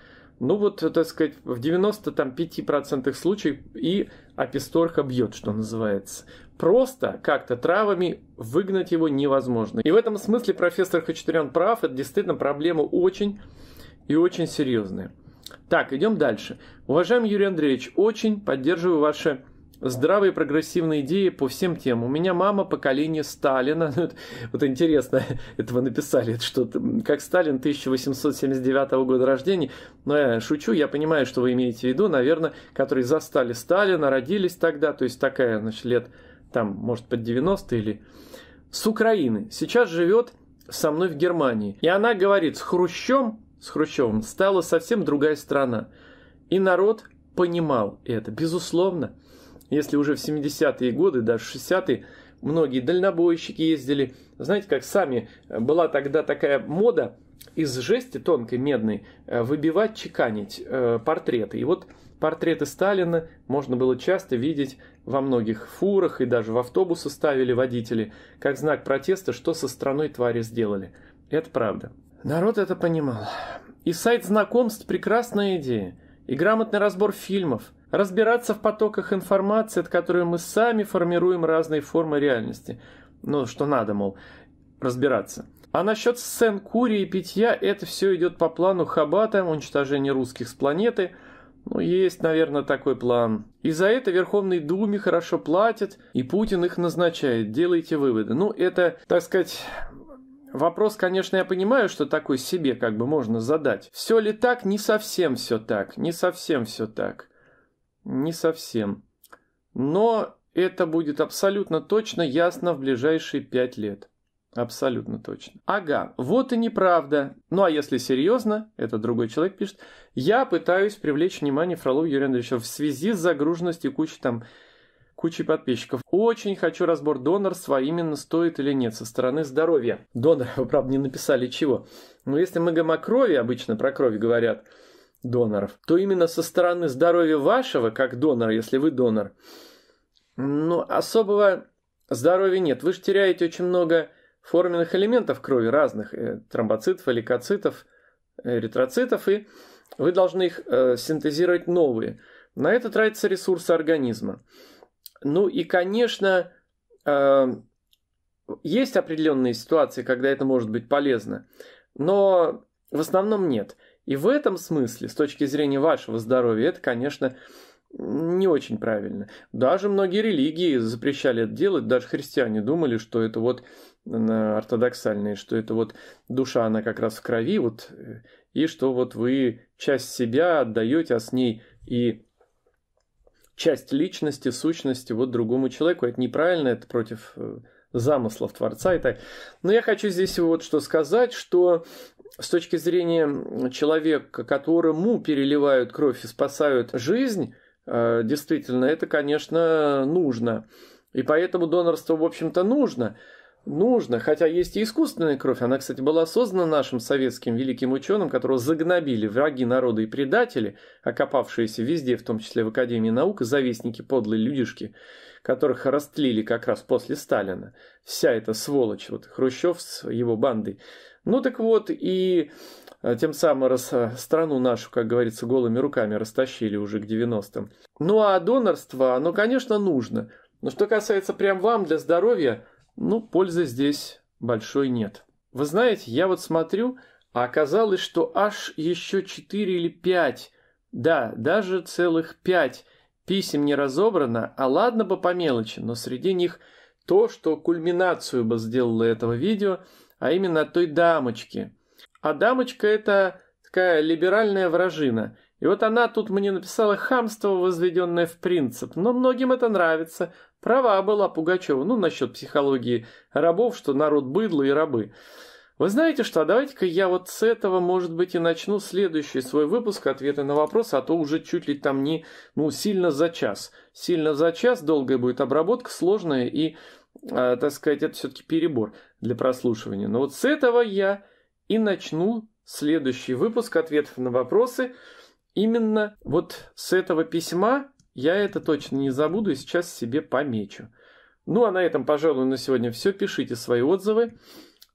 Ну вот, так сказать, в 95% случаев и аписторха бьет, что называется. Просто как-то травами выгнать его невозможно. И в этом смысле профессор Хачатурян прав, это действительно проблема очень и очень серьезная. Так, идем дальше. Уважаемый Юрий Андреевич, очень поддерживаю ваше здравые прогрессивные идеи по всем тем. У меня мама поколение Сталина. Ну, вот интересно, этого написали, что как Сталин 1879 года рождения. Но я шучу, я понимаю, что вы имеете в виду, наверное, которые застали Сталина, родились тогда, то есть такая, значит, лет там, может, под 90 или... С Украины. Сейчас живет со мной в Германии. И она говорит, с Хрущем, с Хрущевым стала совсем другая страна. И народ понимал это. Безусловно, если уже в 70-е годы, даже 60-е, многие дальнобойщики ездили. Знаете, как сами э, была тогда такая мода из жести тонкой медной э, выбивать, чеканить э, портреты. И вот портреты Сталина можно было часто видеть во многих фурах и даже в автобусы ставили водители, как знак протеста, что со страной твари сделали. Это правда. Народ это понимал. И сайт знакомств – прекрасная идея. И грамотный разбор фильмов – разбираться в потоках информации, от которой мы сами формируем разные формы реальности. Ну, что надо, мол, разбираться. А насчет сцен курии и питья, это все идет по плану Хабата, уничтожение русских с планеты. Ну, есть, наверное, такой план. И за это Верховной Думе хорошо платят, и Путин их назначает. Делайте выводы. Ну, это, так сказать, Вопрос, конечно, я понимаю, что такой себе как бы можно задать. Все ли так? Не совсем все так. Не совсем все так. Не совсем. Но это будет абсолютно точно ясно в ближайшие пять лет. Абсолютно точно. Ага, вот и неправда. Ну а если серьезно, это другой человек пишет, я пытаюсь привлечь внимание Фролова Юрия Андреевича в связи с загруженностью кучи там кучи подписчиков. Очень хочу разбор донорства, именно стоит или нет, со стороны здоровья. Донора, вы, правда, не написали чего. Но если мы гомокрови, обычно про кровь говорят, доноров, то именно со стороны здоровья вашего, как донора, если вы донор, ну, особого здоровья нет. Вы же теряете очень много форменных элементов крови разных, э, тромбоцитов, лейкоцитов, э, эритроцитов, и вы должны их э, синтезировать новые. На это тратятся ресурсы организма. Ну и, конечно, э, есть определенные ситуации, когда это может быть полезно, но в основном нет – и в этом смысле, с точки зрения вашего здоровья, это, конечно, не очень правильно. Даже многие религии запрещали это делать, даже христиане думали, что это вот ортодоксальные, что это вот душа, она как раз в крови, вот, э, и что вот вы часть себя отдаете, а с ней и часть личности, сущности вот другому человеку. Это неправильно, это против э, замыслов Творца. Это... Но я хочу здесь вот что сказать, что с точки зрения человека, которому переливают кровь и спасают жизнь, э, действительно, это, конечно, нужно. И поэтому донорство, в общем-то, нужно. Нужно, хотя есть и искусственная кровь. Она, кстати, была создана нашим советским великим ученым, которого загнобили враги народа и предатели, окопавшиеся везде, в том числе в Академии наук, завистники, подлые людишки, которых растлили как раз после Сталина. Вся эта сволочь, вот Хрущев с его бандой. Ну так вот, и э, тем самым раз, страну нашу, как говорится, голыми руками растащили уже к 90-м. Ну а донорство, оно, конечно, нужно. Но что касается прям вам для здоровья – ну, пользы здесь большой нет. Вы знаете, я вот смотрю, а оказалось, что аж еще 4 или 5, да, даже целых 5 писем не разобрано, а ладно бы по мелочи, но среди них то, что кульминацию бы сделало этого видео, а именно той дамочки. А дамочка это такая либеральная вражина. И вот она тут мне написала хамство, возведенное в принцип. Но многим это нравится, Права была Пугачева, ну, насчет психологии рабов, что народ быдло и рабы. Вы знаете что, а давайте-ка я вот с этого, может быть, и начну следующий свой выпуск ответы на вопросы, а то уже чуть ли там не, ну, сильно за час. Сильно за час, долгая будет обработка, сложная и, э, так сказать, это все-таки перебор для прослушивания. Но вот с этого я и начну следующий выпуск ответов на вопросы именно вот с этого письма, я это точно не забуду и сейчас себе помечу. Ну а на этом, пожалуй, на сегодня все. Пишите свои отзывы.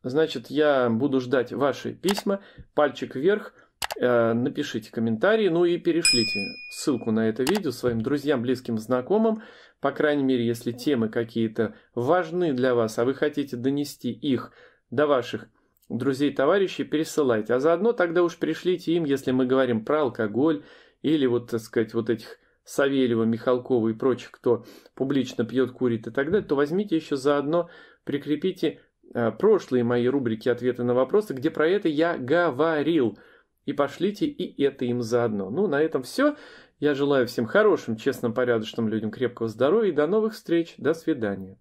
Значит, я буду ждать ваши письма. Пальчик вверх. Э, напишите комментарии, ну и перешлите ссылку на это видео своим друзьям, близким, знакомым. По крайней мере, если темы какие-то важны для вас, а вы хотите донести их до ваших друзей, товарищей, пересылайте. А заодно тогда уж пришлите им, если мы говорим про алкоголь или вот, так сказать, вот этих Савельева, Михалкова и прочих, кто публично пьет, курит и так далее, то возьмите еще заодно, прикрепите э, прошлые мои рубрики «Ответы на вопросы», где про это я говорил. И пошлите и это им заодно. Ну, на этом все. Я желаю всем хорошим, честным, порядочным людям крепкого здоровья и до новых встреч. До свидания.